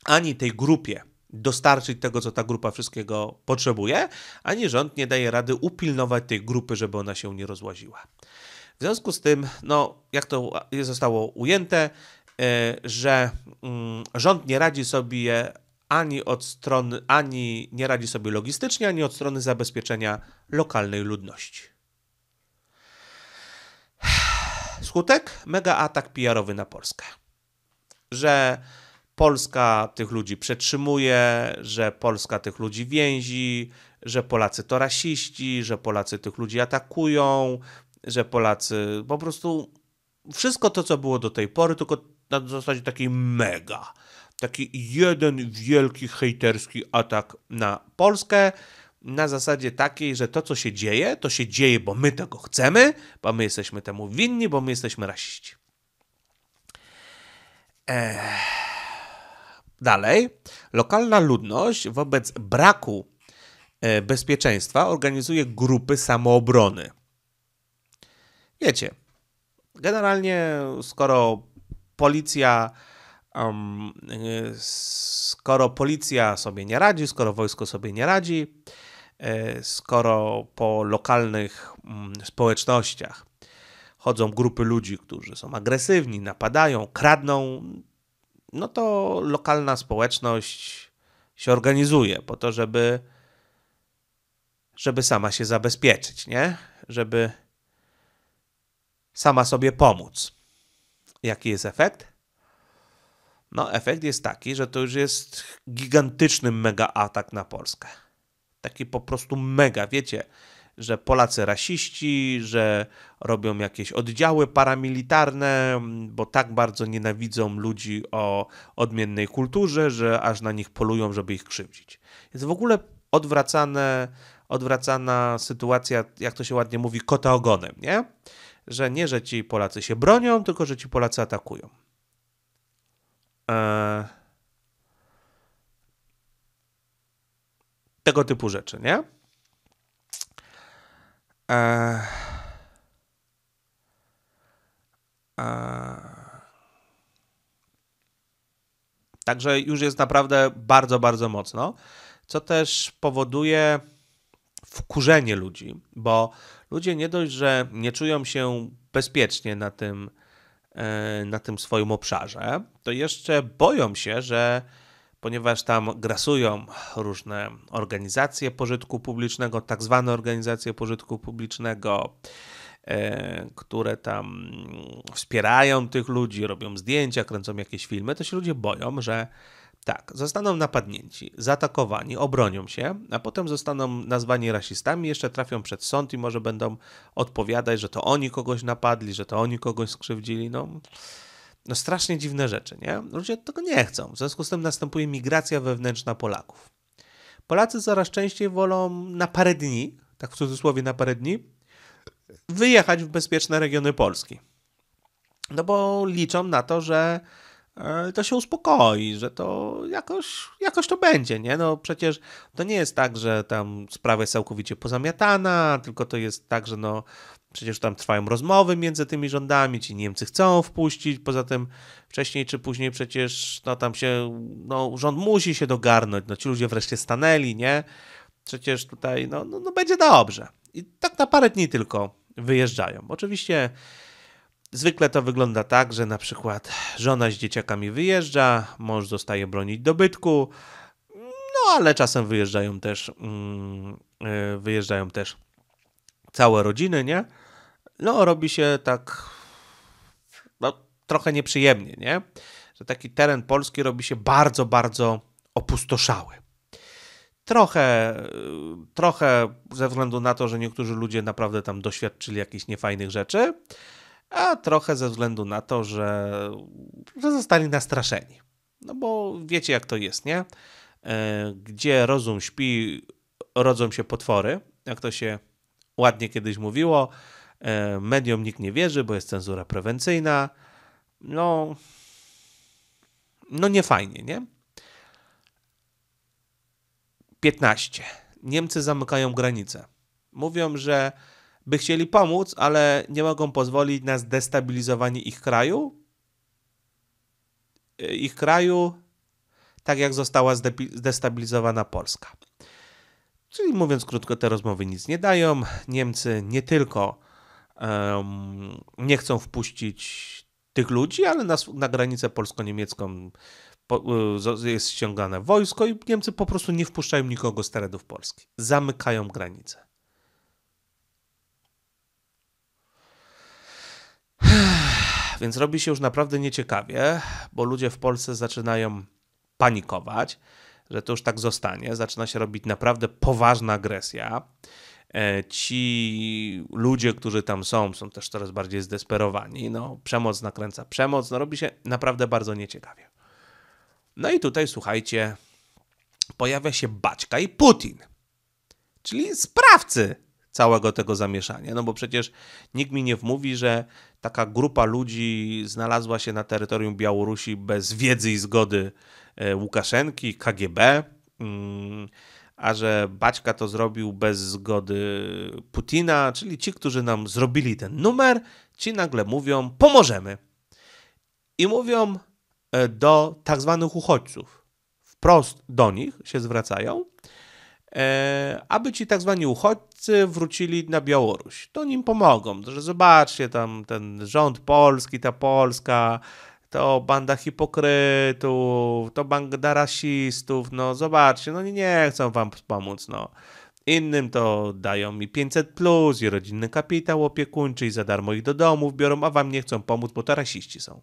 Speaker 1: ani tej grupie dostarczyć tego, co ta grupa wszystkiego potrzebuje, ani rząd nie daje rady upilnować tej grupy, żeby ona się nie rozłaziła. W związku z tym, no, jak to zostało ujęte, e, że mm, rząd nie radzi sobie ani od strony, ani nie radzi sobie logistycznie, ani od strony zabezpieczenia lokalnej ludności. Skutek mega atak PR-owy na Polskę że Polska tych ludzi przetrzymuje, że Polska tych ludzi więzi, że Polacy to rasiści, że Polacy tych ludzi atakują, że Polacy po prostu wszystko to, co było do tej pory, tylko na zasadzie takiej mega. Taki jeden wielki hejterski atak na Polskę na zasadzie takiej, że to, co się dzieje, to się dzieje, bo my tego chcemy, bo my jesteśmy temu winni, bo my jesteśmy rasiści. Dalej, lokalna ludność wobec braku e, bezpieczeństwa organizuje grupy samoobrony. Wiecie, generalnie skoro policja um, skoro policja sobie nie radzi, skoro wojsko sobie nie radzi, e, skoro po lokalnych mm, społecznościach chodzą grupy ludzi, którzy są agresywni, napadają, kradną, no to lokalna społeczność się organizuje po to, żeby, żeby sama się zabezpieczyć, nie? Żeby sama sobie pomóc. Jaki jest efekt? No, efekt jest taki, że to już jest gigantyczny mega atak na Polskę. Taki po prostu mega, wiecie, że Polacy rasiści, że robią jakieś oddziały paramilitarne, bo tak bardzo nienawidzą ludzi o odmiennej kulturze, że aż na nich polują, żeby ich krzywdzić. Jest w ogóle odwracane, odwracana sytuacja, jak to się ładnie mówi, kota ogonem, nie? Że nie, że ci Polacy się bronią, tylko że ci Polacy atakują. Eee... Tego typu rzeczy, nie? A... Także już jest naprawdę bardzo, bardzo mocno, co też powoduje wkurzenie ludzi, bo ludzie nie dość, że nie czują się bezpiecznie na tym, e, na tym swoim obszarze, to jeszcze boją się, że ponieważ tam grasują różne organizacje pożytku publicznego, tak zwane organizacje pożytku publicznego, e, które tam wspierają tych ludzi, robią zdjęcia, kręcą jakieś filmy, to się ludzie boją, że tak, zostaną napadnięci, zaatakowani, obronią się, a potem zostaną nazwani rasistami, jeszcze trafią przed sąd i może będą odpowiadać, że to oni kogoś napadli, że to oni kogoś skrzywdzili. No, no strasznie dziwne rzeczy, nie? Ludzie tego nie chcą. W związku z tym następuje migracja wewnętrzna Polaków. Polacy coraz częściej wolą na parę dni, tak w cudzysłowie na parę dni, wyjechać w bezpieczne regiony Polski. No bo liczą na to, że e, to się uspokoi, że to jakoś, jakoś to będzie, nie? No przecież to nie jest tak, że tam sprawa jest całkowicie pozamiatana, tylko to jest tak, że no Przecież tam trwają rozmowy między tymi rządami, ci Niemcy chcą wpuścić, poza tym wcześniej czy później przecież no tam się, no rząd musi się dogarnąć, no ci ludzie wreszcie stanęli, nie? Przecież tutaj no, no, no będzie dobrze. I tak na parę dni tylko wyjeżdżają. Oczywiście zwykle to wygląda tak, że na przykład żona z dzieciakami wyjeżdża, mąż zostaje bronić dobytku, no ale czasem wyjeżdżają też, mm, e, wyjeżdżają też całe rodziny, nie? no robi się tak no, trochę nieprzyjemnie, nie? Że taki teren polski robi się bardzo, bardzo opustoszały. Trochę, trochę ze względu na to, że niektórzy ludzie naprawdę tam doświadczyli jakichś niefajnych rzeczy, a trochę ze względu na to, że, że zostali nastraszeni. No bo wiecie, jak to jest, nie? E, gdzie rozum śpi, rodzą się potwory, jak to się ładnie kiedyś mówiło. E, mediom nikt nie wierzy, bo jest cenzura prewencyjna. No, no nie fajnie, nie? 15. Niemcy zamykają granice. Mówią, że by chcieli pomóc, ale nie mogą pozwolić na zdestabilizowanie ich kraju. E, ich kraju, tak jak została zdestabilizowana Polska. Czyli mówiąc krótko, te rozmowy nic nie dają. Niemcy nie tylko nie chcą wpuścić tych ludzi, ale na, na granicę polsko-niemiecką y, jest ściągane wojsko i Niemcy po prostu nie wpuszczają nikogo z terenów Polski. Zamykają granice. (sighs) Więc robi się już naprawdę nieciekawie, bo ludzie w Polsce zaczynają panikować, że to już tak zostanie. Zaczyna się robić naprawdę poważna agresja. E, ci ludzie, którzy tam są, są też coraz bardziej zdesperowani. No, przemoc nakręca przemoc, no robi się naprawdę bardzo nieciekawie. No i tutaj słuchajcie, pojawia się Baćka i Putin, czyli sprawcy całego tego zamieszania. No bo przecież nikt mi nie wmówi, że taka grupa ludzi znalazła się na terytorium Białorusi bez wiedzy i zgody e, Łukaszenki, KGB. Mm, a że Baćka to zrobił bez zgody Putina, czyli ci, którzy nam zrobili ten numer, ci nagle mówią, pomożemy. I mówią e, do tak zwanych uchodźców. Wprost do nich się zwracają, e, aby ci tak zwani uchodźcy wrócili na Białoruś. To nim pomogą, że zobaczcie tam ten rząd polski, ta Polska, to banda hipokrytów, to banda rasistów, no zobaczcie, no nie, nie chcą wam pomóc, no. Innym to dają mi 500 plus i rodzinny kapitał opiekuńczy i za darmo ich do domów biorą, a wam nie chcą pomóc, bo to rasiści są.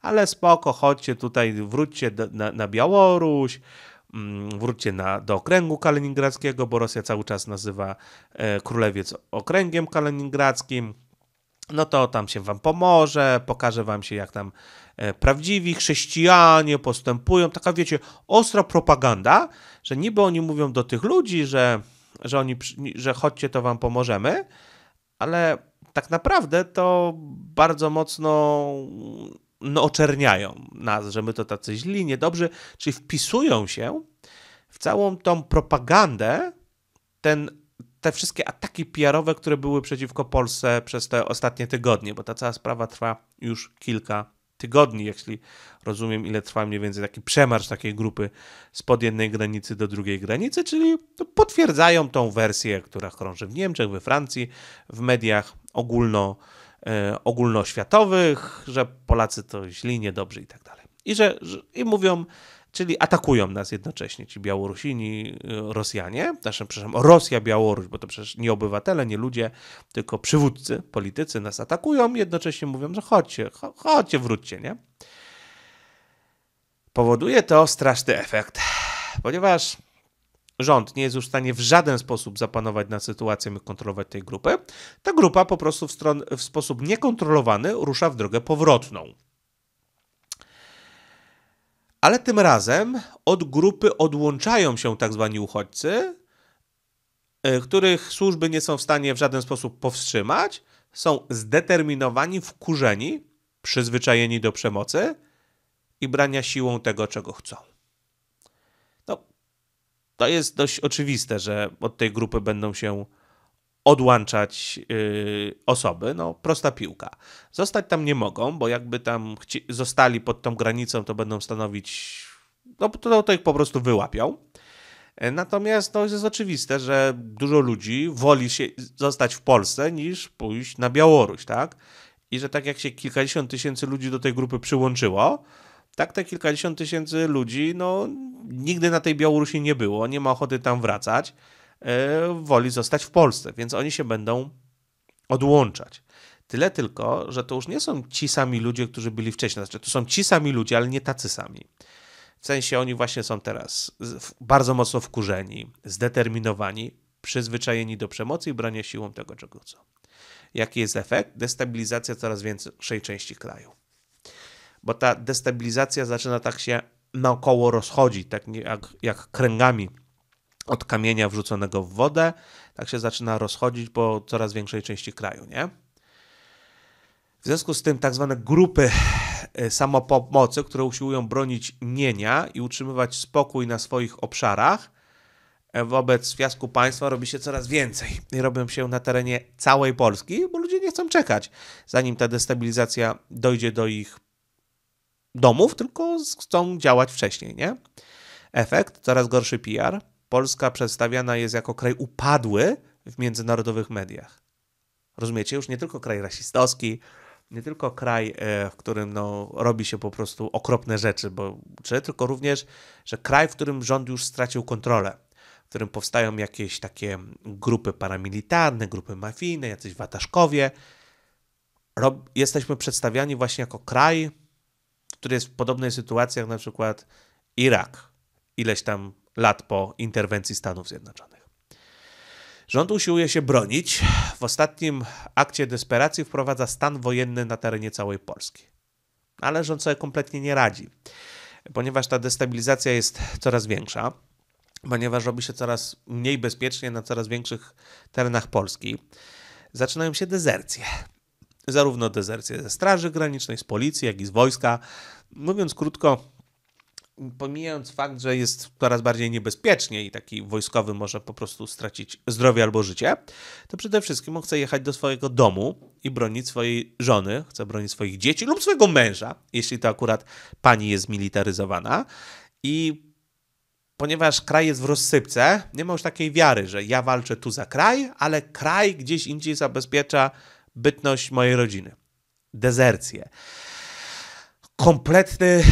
Speaker 1: Ale spoko, chodźcie tutaj, wróćcie do, na, na Białoruś, mm, wróćcie na, do okręgu kaliningradzkiego, bo Rosja cały czas nazywa e, Królewiec okręgiem kaliningradzkim no to tam się wam pomoże, pokaże wam się, jak tam e, prawdziwi chrześcijanie postępują. Taka, wiecie, ostra propaganda, że niby oni mówią do tych ludzi, że, że, oni, że chodźcie, to wam pomożemy, ale tak naprawdę to bardzo mocno no, oczerniają nas, że my to tacy źli, niedobrzy, czyli wpisują się w całą tą propagandę, ten te wszystkie ataki PR-owe, które były przeciwko Polsce przez te ostatnie tygodnie, bo ta cała sprawa trwa już kilka tygodni, jeśli rozumiem, ile trwa mniej więcej taki przemarsz takiej grupy spod jednej granicy do drugiej granicy, czyli potwierdzają tą wersję, która krąży w Niemczech, we Francji, w mediach ogólno, e, ogólnoświatowych, że Polacy to źli, niedobrzy i tak dalej. I że, że i mówią, czyli atakują nas jednocześnie ci Białorusini, y, Rosjanie, znaczy, przepraszam, Rosja, Białoruś, bo to przecież nie obywatele, nie ludzie, tylko przywódcy, politycy nas atakują, jednocześnie mówią, że chodźcie, chodźcie, wróćcie, nie? Powoduje to straszny efekt, ponieważ rząd nie jest już w stanie w żaden sposób zapanować nad sytuacją i kontrolować tej grupy, ta grupa po prostu w, stron, w sposób niekontrolowany rusza w drogę powrotną ale tym razem od grupy odłączają się tak zwani uchodźcy, y, których służby nie są w stanie w żaden sposób powstrzymać, są zdeterminowani, wkurzeni, przyzwyczajeni do przemocy i brania siłą tego, czego chcą. No, to jest dość oczywiste, że od tej grupy będą się odłączać yy, osoby. No, prosta piłka. Zostać tam nie mogą, bo jakby tam chci- zostali pod tą granicą, to będą stanowić. No, to, to ich po prostu wyłapią. E, natomiast no, jest oczywiste, że dużo ludzi woli się zostać w Polsce niż pójść na Białoruś, tak? I że tak jak się kilkadziesiąt tysięcy ludzi do tej grupy przyłączyło, tak te kilkadziesiąt tysięcy ludzi, no, nigdy na tej Białorusi nie było, nie ma ochoty tam wracać. E, woli zostać w Polsce, więc oni się będą odłączać. Tyle tylko, że to już nie są ci sami ludzie, którzy byli wcześniej. Znaczy, to są ci sami ludzie, ale nie tacy sami. W sensie oni właśnie są teraz bardzo mocno wkurzeni, zdeterminowani, przyzwyczajeni do przemocy i brania siłą tego, czego chcą. Jaki jest efekt? Destabilizacja coraz większej części kraju. Bo ta destabilizacja zaczyna tak się naokoło rozchodzić, tak jak, jak kręgami od kamienia wrzuconego w wodę, tak się zaczyna rozchodzić po coraz większej części kraju, nie? W związku z tym tak zwane grupy e, samopomocy, które usiłują bronić mienia i utrzymywać spokój na swoich obszarach, e, wobec fiasku państwa robi się coraz więcej i robią się na terenie całej Polski, bo ludzie nie chcą czekać, zanim ta destabilizacja dojdzie do ich domów, tylko chcą działać wcześniej, nie? Efekt coraz gorszy PR Polska przedstawiana jest jako kraj upadły w międzynarodowych mediach. Rozumiecie? Już nie tylko kraj rasistowski, nie tylko kraj, e, w którym no, robi się po prostu okropne rzeczy, bo, czy, tylko również, że kraj, w którym rząd już stracił kontrolę, w którym powstają jakieś takie grupy paramilitarne, grupy mafijne, jacyś wataszkowie. Rob, jesteśmy przedstawiani właśnie jako kraj, który jest w podobnej sytuacji jak na przykład Irak ileś tam lat po interwencji Stanów Zjednoczonych. Rząd usiłuje się bronić. W ostatnim akcie desperacji wprowadza stan wojenny na terenie całej Polski. Ale rząd sobie kompletnie nie radzi, ponieważ ta destabilizacja jest coraz większa, ponieważ robi się coraz mniej bezpiecznie na coraz większych terenach Polski. Zaczynają się dezercje zarówno dezercje ze Straży Granicznej, z policji, jak i z wojska. Mówiąc krótko, pomijając fakt, że jest coraz bardziej niebezpiecznie i taki wojskowy może po prostu stracić zdrowie albo życie, to przede wszystkim on chce jechać do swojego domu i bronić swojej żony, chce bronić swoich dzieci lub swojego męża, jeśli to akurat pani jest militaryzowana. I ponieważ kraj jest w rozsypce, nie ma już takiej wiary, że ja walczę tu za kraj, ale kraj gdzieś indziej zabezpiecza bytność mojej rodziny. Dezercję. Kompletny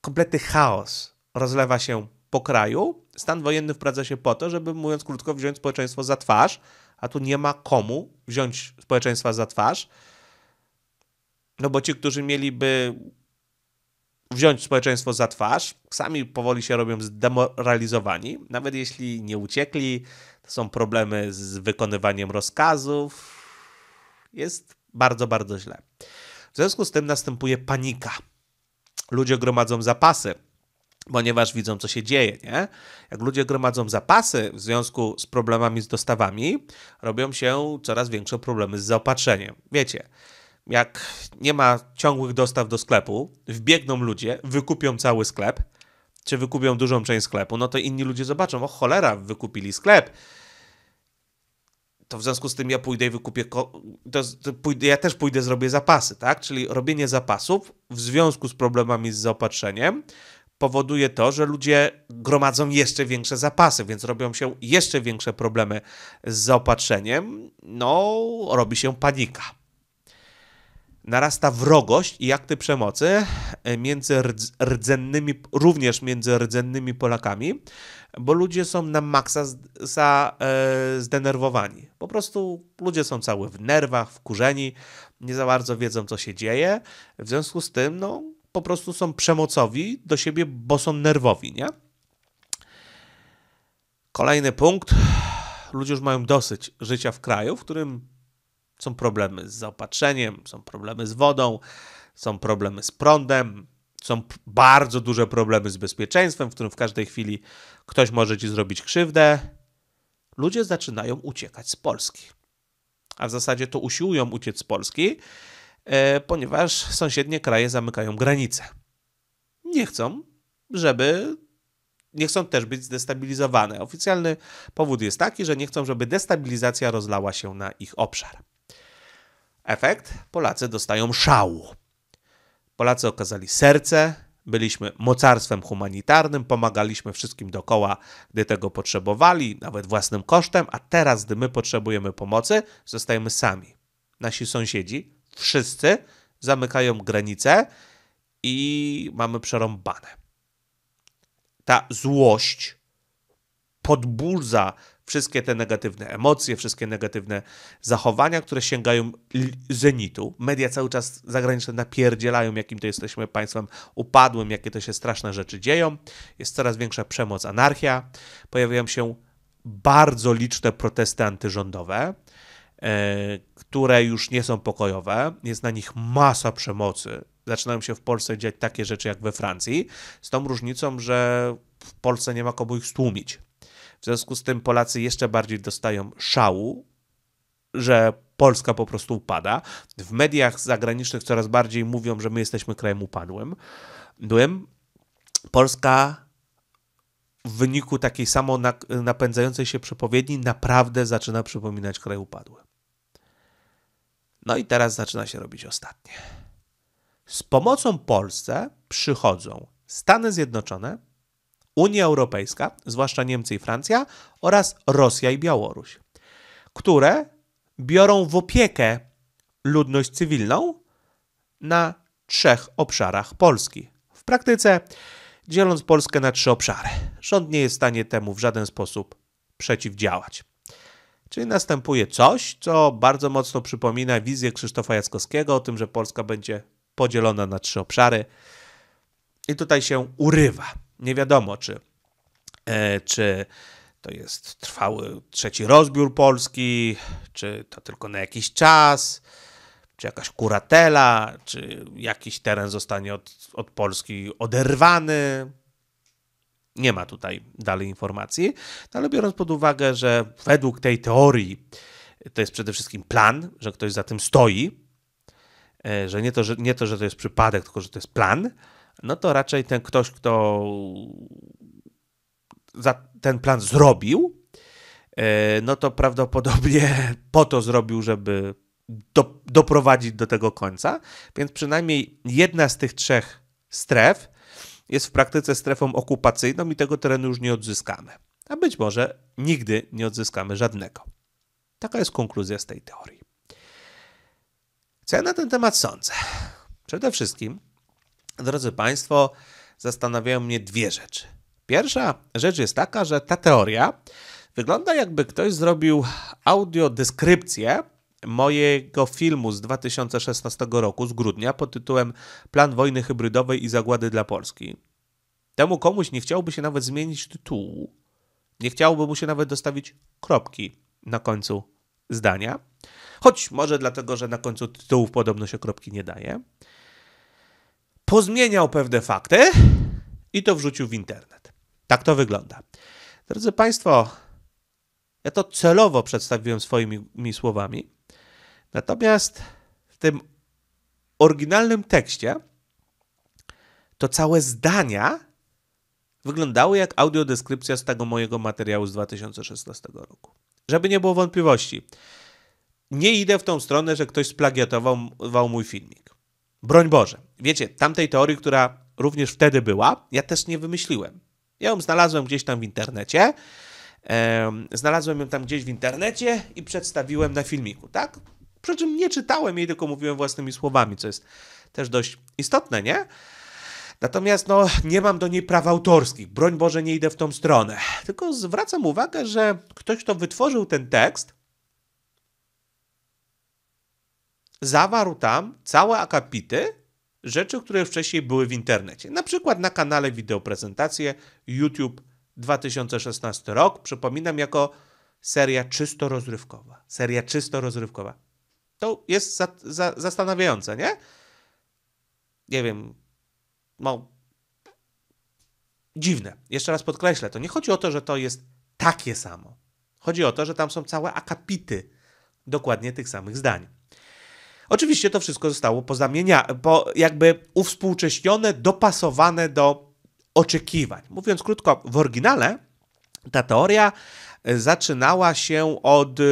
Speaker 1: kompletny chaos rozlewa się po kraju. Stan wojenny wprowadza się po to, żeby, mówiąc krótko, wziąć społeczeństwo za twarz, a tu nie ma komu wziąć społeczeństwa za twarz. No bo ci, którzy mieliby wziąć społeczeństwo za twarz, sami powoli się robią zdemoralizowani. Nawet jeśli nie uciekli, to są problemy z wykonywaniem rozkazów. Jest bardzo, bardzo źle. W związku z tym następuje panika ludzie gromadzą zapasy, ponieważ widzą, co się dzieje. Nie? Jak ludzie gromadzą zapasy w związku z problemami z dostawami, robią się coraz większe problemy z zaopatrzeniem. Wiecie, jak nie ma ciągłych dostaw do sklepu, wbiegną ludzie, wykupią cały sklep, czy wykupią dużą część sklepu, no to inni ludzie zobaczą, o cholera, wykupili sklep to w związku z tym ja pójdę i wykupię, to, to pójdę, ja też pójdę, zrobię zapasy, tak? Czyli robienie zapasów w związku z problemami z zaopatrzeniem powoduje to, że ludzie gromadzą jeszcze większe zapasy, więc robią się jeszcze większe problemy z zaopatrzeniem, no robi się panika narasta wrogość i akty przemocy e, między rdz, rdzennymi, również między rdzennymi Polakami, bo ludzie są na maksa z, za, e, zdenerwowani. Po prostu ludzie są cały w nerwach, wkurzeni, nie za bardzo wiedzą, co się dzieje. W związku z tym, no, po prostu są przemocowi do siebie, bo są nerwowi, nie? Kolejny punkt. Ludzie już mają dosyć życia w kraju, w którym są problemy z zaopatrzeniem, są problemy z wodą, są problemy z prądem, są bardzo duże problemy z bezpieczeństwem, w którym w każdej chwili ktoś może ci zrobić krzywdę. Ludzie zaczynają uciekać z Polski. A w zasadzie to usiłują uciec z Polski, e, ponieważ sąsiednie kraje zamykają granice. Nie chcą, żeby nie chcą też być zdestabilizowane. Oficjalny powód jest taki, że nie chcą, żeby destabilizacja rozlała się na ich obszar. Efekt? Polacy dostają szału. Polacy okazali serce, byliśmy mocarstwem humanitarnym, pomagaliśmy wszystkim dookoła, gdy tego potrzebowali, nawet własnym kosztem, a teraz, gdy my potrzebujemy pomocy, zostajemy sami. Nasi sąsiedzi, wszyscy, zamykają granice i mamy przerąbane. Ta złość podburza wszystkie te negatywne emocje, wszystkie negatywne zachowania, które sięgają zenitu. Media cały czas zagraniczne napierdzielają, jakim to jesteśmy państwem upadłym, jakie to się straszne rzeczy dzieją. Jest coraz większa przemoc, anarchia. Pojawiają się bardzo liczne protesty antyrządowe, e, które już nie są pokojowe. Jest na nich masa przemocy. Zaczynają się w Polsce dziać takie rzeczy jak we Francji, z tą różnicą, że w Polsce nie ma komu ich stłumić. W związku z tym Polacy jeszcze bardziej dostają szału, że Polska po prostu upada. W mediach zagranicznych coraz bardziej mówią, że my jesteśmy krajem upadłym. Byłem. Polska w wyniku takiej samo napędzającej się przepowiedni naprawdę zaczyna przypominać kraj upadły. No i teraz zaczyna się robić ostatnie. Z pomocą Polsce przychodzą Stany Zjednoczone, Unia Europejska, zwłaszcza Niemcy i Francja, oraz Rosja i Białoruś, które biorą w opiekę ludność cywilną na trzech obszarach Polski. W praktyce dzieląc Polskę na trzy obszary. Rząd nie jest w stanie temu w żaden sposób przeciwdziałać. Czyli następuje coś, co bardzo mocno przypomina wizję Krzysztofa Jackowskiego o tym, że Polska będzie podzielona na trzy obszary. I tutaj się urywa nie wiadomo, czy, e, czy to jest trwały trzeci rozbiór Polski, czy to tylko na jakiś czas, czy jakaś kuratela, czy jakiś teren zostanie od, od Polski oderwany. Nie ma tutaj dalej informacji, no ale biorąc pod uwagę, że według tej teorii to jest przede wszystkim plan, że ktoś za tym stoi, e, że nie to, że, nie to, że to jest przypadek, tylko że to jest plan, no to raczej ten ktoś, kto ten plan zrobił, e, no to prawdopodobnie (laughs) po to zrobił, żeby do, doprowadzić do tego końca. Więc przynajmniej jedna z tych trzech stref jest w praktyce strefą okupacyjną i tego terenu już nie odzyskamy. A być może nigdy nie odzyskamy żadnego. Taka jest konkluzja z tej teorii. Co ja na ten temat sądzę? Przede wszystkim Drodzy Państwo, zastanawiają mnie dwie rzeczy. Pierwsza rzecz jest taka, że ta teoria wygląda jakby ktoś zrobił audiodeskrypcję mojego filmu z 2016 roku, z grudnia, pod tytułem Plan wojny hybrydowej i zagłady dla Polski. Temu komuś nie chciałby się nawet zmienić tytułu. Nie chciałoby mu się nawet dostawić kropki na końcu zdania. Choć może dlatego, że na końcu tytułów podobno się kropki nie daje pozmieniał pewne fakty i to wrzucił w internet. Tak to wygląda. Drodzy Państwo, ja to celowo przedstawiłem swoimi słowami, natomiast w tym oryginalnym tekście to całe zdania wyglądały jak audiodeskrypcja z tego mojego materiału z 2016 roku. Żeby nie było wątpliwości, nie idę w tą stronę, że ktoś splagiatował mój filmik. Broń Boże. Wiecie, tamtej teorii, która również wtedy była, ja też nie wymyśliłem. Ja ją znalazłem gdzieś tam w internecie. Znalazłem ją tam gdzieś w internecie i przedstawiłem na filmiku, tak? Przy czym nie czytałem jej, tylko mówiłem własnymi słowami, co jest też dość istotne, nie? Natomiast no, nie mam do niej praw autorskich. Broń Boże, nie idę w tą stronę. Tylko zwracam uwagę, że ktoś, kto wytworzył ten tekst, zawarł tam całe akapity rzeczy, które wcześniej były w internecie. Na przykład na kanale wideoprezentacje YouTube 2016 rok, przypominam, jako seria czysto rozrywkowa. Seria czysto rozrywkowa. To jest za, za, zastanawiające, nie? Nie wiem, no, dziwne. Jeszcze raz podkreślę, to nie chodzi o to, że to jest takie samo. Chodzi o to, że tam są całe akapity dokładnie tych samych zdań. Oczywiście to wszystko zostało pozamienia, bo jakby uwspółcześnione, dopasowane do oczekiwań. Mówiąc krótko, w oryginale ta teoria e, zaczynała się od e,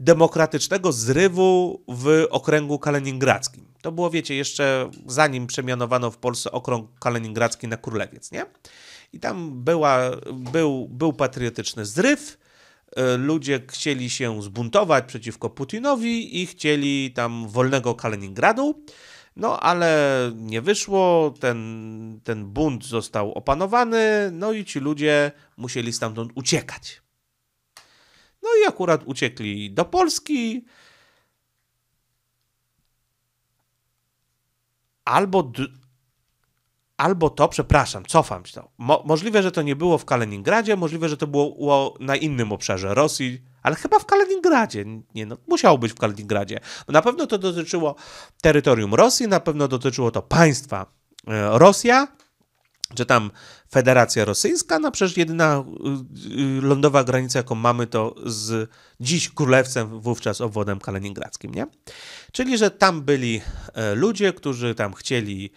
Speaker 1: demokratycznego zrywu w okręgu kaliningradzkim. To było, wiecie, jeszcze zanim przemianowano w Polsce okrąg kaliningradzki na Królewiec, nie? I tam była, był, był patriotyczny zryw, E, ludzie chcieli się zbuntować przeciwko Putinowi i chcieli tam wolnego Kaliningradu. No ale nie wyszło, ten, ten bunt został opanowany, no i ci ludzie musieli stamtąd uciekać. No i akurat uciekli do Polski. Albo albo to, przepraszam, cofam się. Mo możliwe, że to nie było w Kaliningradzie, możliwe, że to było na innym obszarze Rosji, ale chyba w Kaliningradzie. Nie, no, musiało być w Kaliningradzie. Na pewno to dotyczyło terytorium Rosji, na pewno dotyczyło to państwa e, Rosja, czy tam Federacja Rosyjska, no przecież jedyna y, y, lądowa granica, jaką mamy, to z dziś królewcem, wówczas obwodem kaliningradzkim, nie? Czyli, że tam byli e, ludzie, którzy tam chcieli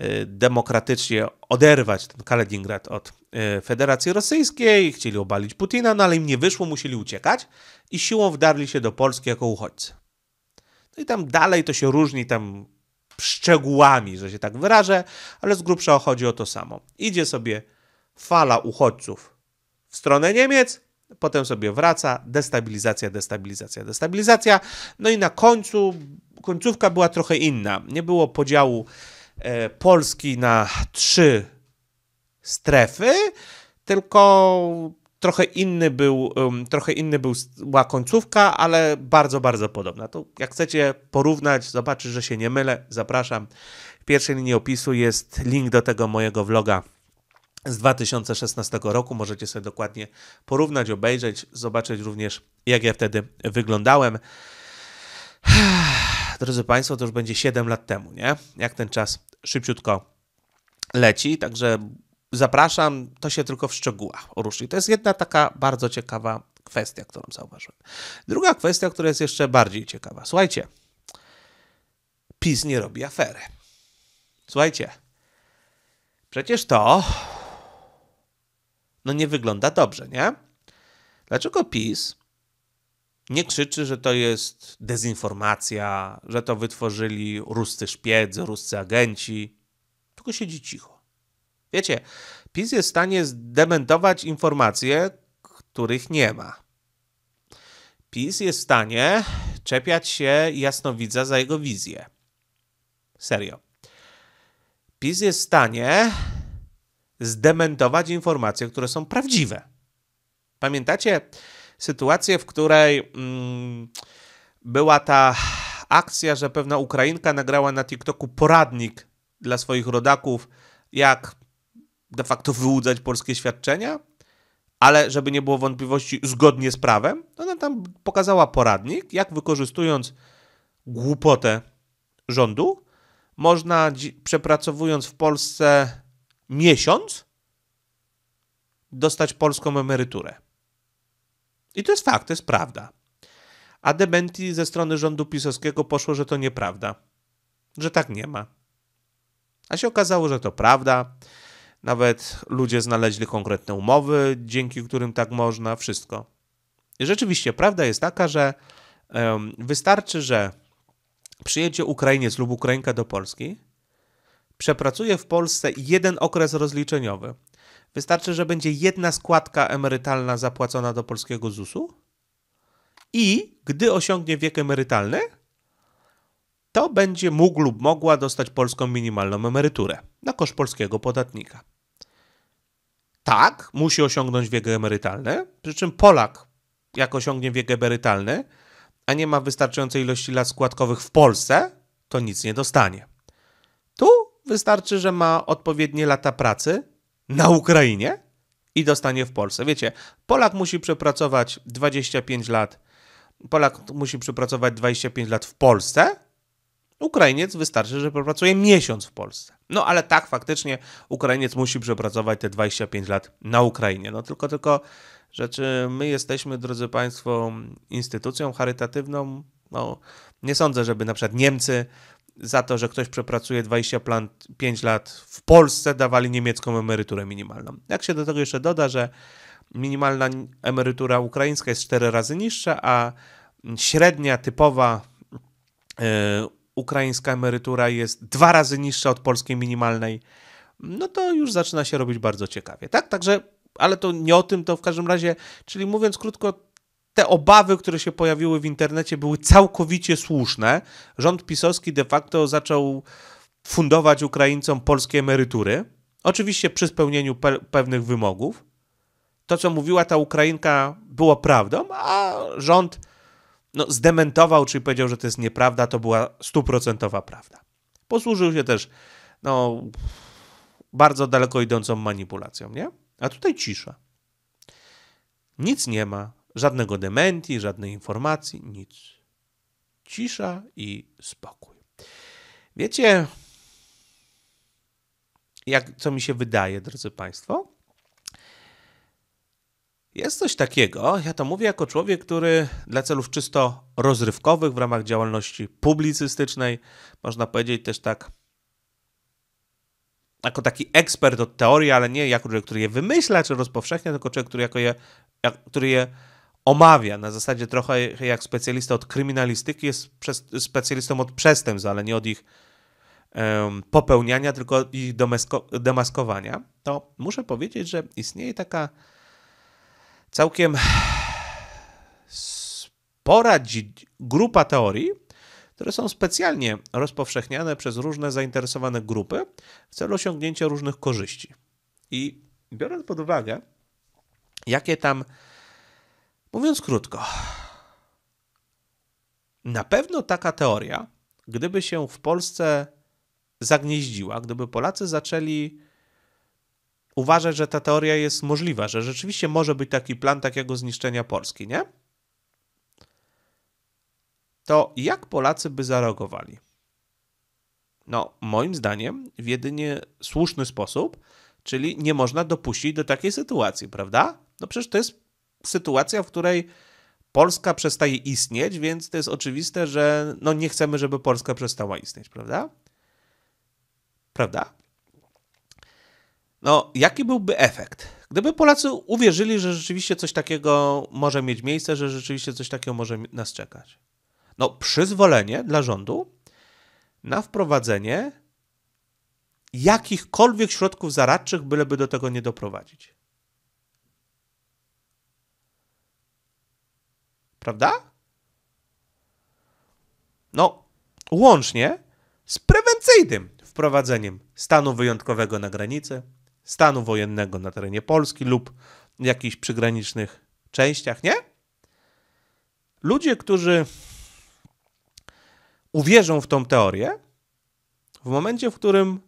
Speaker 1: Y, demokratycznie oderwać ten Kaliningrad od y, Federacji Rosyjskiej, chcieli obalić Putina, no ale im nie wyszło, musieli uciekać i siłą wdarli się do Polski jako uchodźcy. No i tam dalej to się różni tam szczegółami, że się tak wyrażę, ale z grubsza chodzi o to samo. Idzie sobie fala uchodźców w stronę Niemiec, potem sobie wraca, destabilizacja, destabilizacja, destabilizacja. No i na końcu końcówka była trochę inna. Nie było podziału E, Polski na trzy strefy, tylko trochę inny był, trochę inny był, była końcówka, ale bardzo, bardzo podobna. To jak chcecie porównać, zobaczyć, że się nie mylę, zapraszam. W pierwszej linii opisu jest link do tego mojego vloga z 2016 roku. Możecie sobie dokładnie porównać, obejrzeć, zobaczyć również, jak ja wtedy wyglądałem. (sighs) Drodzy Państwo, to już będzie 7 lat temu, nie? Jak ten czas szybciutko leci, także zapraszam, to się tylko w szczegółach ruszy. To jest jedna taka bardzo ciekawa kwestia, którą zauważyłem. Druga kwestia, która jest jeszcze bardziej ciekawa. Słuchajcie, PiS nie robi afery. Słuchajcie, przecież to no nie wygląda dobrze, nie? Dlaczego PiS nie krzyczy, że to jest dezinformacja, że to wytworzyli ruscy szpiedzy, ruscy agenci, tylko siedzi cicho. Wiecie, PiS jest w stanie zdementować informacje, których nie ma. PiS jest w stanie czepiać się jasnowidza za jego wizję. Serio. PiS jest w stanie zdementować informacje, które są prawdziwe. Pamiętacie, sytuację, w której mm, była ta akcja, że pewna Ukrainka nagrała na TikToku poradnik dla swoich rodaków, jak de facto wyłudzać polskie świadczenia, ale żeby nie było wątpliwości, zgodnie z prawem, no ona tam pokazała poradnik, jak wykorzystując głupotę rządu, można przepracowując w Polsce miesiąc dostać polską emeryturę. I to jest fakt, to jest prawda. A dementi ze strony rządu pisowskiego poszło, że to nieprawda, że tak nie ma. A się okazało, że to prawda. Nawet ludzie znaleźli konkretne umowy, dzięki którym tak można, wszystko. I rzeczywiście prawda jest taka, że um, wystarczy, że przyjedzie Ukrainiec lub Ukrainka do Polski, przepracuje w Polsce jeden okres rozliczeniowy, Wystarczy, że będzie jedna składka emerytalna zapłacona do polskiego ZUS-u i gdy osiągnie wiek emerytalny, to będzie mógł lub mogła dostać polską minimalną emeryturę na koszt polskiego podatnika. Tak, musi osiągnąć wiek emerytalny, przy czym Polak, jak osiągnie wiek emerytalny, a nie ma wystarczającej ilości lat składkowych w Polsce, to nic nie dostanie. Tu wystarczy, że ma odpowiednie lata pracy na Ukrainie i dostanie w Polsce. Wiecie, Polak musi przepracować 25 lat. Polak musi przepracować 25 lat w Polsce. Ukrainiec wystarczy, że przepracuje miesiąc w Polsce. No ale tak, faktycznie Ukrainiec musi przepracować te 25 lat na Ukrainie. No tylko, tylko rzeczy my jesteśmy, drodzy Państwo, instytucją charytatywną. No, nie sądzę, żeby na przykład Niemcy za to, że ktoś przepracuje 25 lat w Polsce, dawali niemiecką emeryturę minimalną. Jak się do tego jeszcze doda, że minimalna emerytura ukraińska jest 4 razy niższa, a średnia typowa e, ukraińska emerytura jest dwa razy niższa od polskiej minimalnej, no to już zaczyna się robić bardzo ciekawie, tak? Także, ale to nie o tym, to w każdym razie, czyli mówiąc krótko, te obawy, które się pojawiły w internecie, były całkowicie słuszne. Rząd pisowski de facto zaczął fundować Ukraińcom polskie emerytury, oczywiście przy spełnieniu pe pewnych wymogów. To, co mówiła ta Ukrainka, było prawdą, a rząd no, zdementował, czyli powiedział, że to jest nieprawda, to była stuprocentowa prawda. Posłużył się też no, bardzo daleko idącą manipulacją, nie? A tutaj cisza. Nic nie ma, Żadnego dementi, żadnej informacji, nic. Cisza i spokój. Wiecie, jak, co mi się wydaje, drodzy Państwo? Jest coś takiego, ja to mówię jako człowiek, który dla celów czysto rozrywkowych w ramach działalności publicystycznej, można powiedzieć też tak, jako taki ekspert od teorii, ale nie jako człowiek, który je wymyśla czy rozpowszechnia, tylko człowiek, który, jako je, który je omawia na zasadzie trochę jak specjalista od kryminalistyki jest specjalistą od przestępstw, ale nie od ich um, popełniania, tylko od ich demaskowania, to muszę powiedzieć, że istnieje taka całkiem spora grupa teorii, które są specjalnie rozpowszechniane przez różne zainteresowane grupy w celu osiągnięcia różnych korzyści. I biorąc pod uwagę, jakie tam Mówiąc krótko, na pewno taka teoria, gdyby się w Polsce zagnieździła, gdyby Polacy zaczęli uważać, że ta teoria jest możliwa, że rzeczywiście może być taki plan takiego zniszczenia Polski, nie? To jak Polacy by zareagowali? No, moim zdaniem, w jedynie słuszny sposób, czyli nie można dopuścić do takiej sytuacji, prawda? No przecież to jest sytuacja, w której Polska przestaje istnieć, więc to jest oczywiste, że no nie chcemy, żeby Polska przestała istnieć, prawda? Prawda? No, jaki byłby efekt? Gdyby Polacy uwierzyli, że rzeczywiście coś takiego może mieć miejsce, że rzeczywiście coś takiego może nas czekać. No, przyzwolenie dla rządu na wprowadzenie jakichkolwiek środków zaradczych, byleby do tego nie doprowadzić. Prawda? No, łącznie z prewencyjnym wprowadzeniem stanu wyjątkowego na granicy, stanu wojennego na terenie Polski lub w jakichś przygranicznych częściach, nie? Ludzie, którzy uwierzą w tą teorię, w momencie, w którym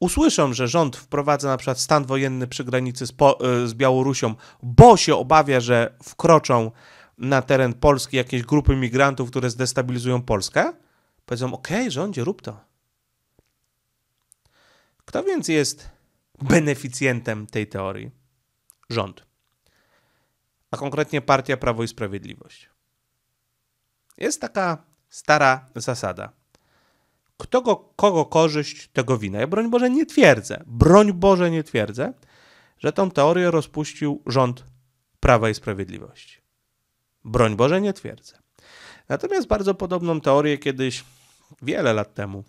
Speaker 1: usłyszą, że rząd wprowadza na przykład stan wojenny przy granicy z, po, y, z Białorusią, bo się obawia, że wkroczą na teren Polski jakieś grupy migrantów, które zdestabilizują Polskę? Powiedzą, okej, okay, rządzie, rób to. Kto więc jest beneficjentem tej teorii? Rząd. A konkretnie partia Prawo i Sprawiedliwość. Jest taka stara zasada. Kto go, kogo korzyść, tego wina. Ja broń Boże nie twierdzę, broń Boże nie twierdzę, że tą teorię rozpuścił rząd Prawa i Sprawiedliwości. Broń Boże, nie twierdzę. Natomiast bardzo podobną teorię kiedyś, wiele lat temu,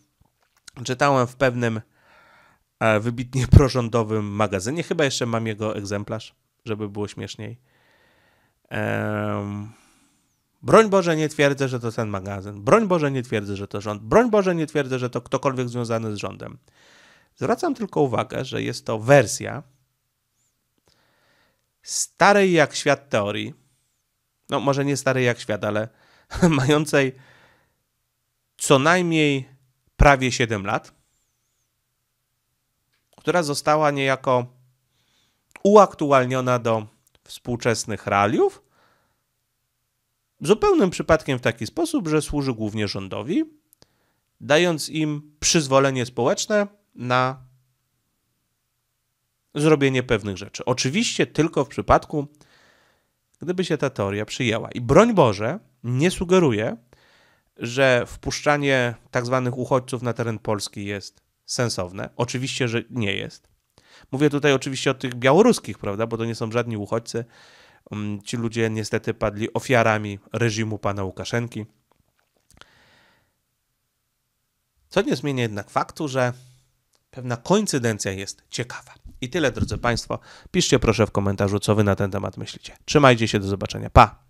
Speaker 1: czytałem w pewnym e, wybitnie (laughs) prorządowym magazynie. Chyba jeszcze mam jego egzemplarz, żeby było śmieszniej. Um, broń Boże, nie twierdzę, że to ten magazyn. Broń Boże, nie twierdzę, że to rząd. Broń Boże, nie twierdzę, że to ktokolwiek związany z rządem. Zwracam tylko uwagę, że jest to wersja starej jak świat teorii, no może nie starej jak świat, ale (laughs) mającej co najmniej prawie 7 lat, która została niejako uaktualniona do współczesnych realiów, zupełnym przypadkiem w taki sposób, że służy głównie rządowi, dając im przyzwolenie społeczne na zrobienie pewnych rzeczy. Oczywiście tylko w przypadku, gdyby się ta teoria przyjęła. I broń Boże, nie sugeruję, że wpuszczanie tak zwanych uchodźców na teren Polski jest sensowne. Oczywiście, że nie jest. Mówię tutaj oczywiście o tych białoruskich, prawda, bo to nie są żadni uchodźcy. Mm, ci ludzie niestety padli ofiarami reżimu pana Łukaszenki. Co nie zmienia jednak faktu, że pewna koincydencja jest ciekawa. I tyle, drodzy Państwo. Piszcie proszę w komentarzu, co Wy na ten temat myślicie. Trzymajcie się, do zobaczenia. Pa!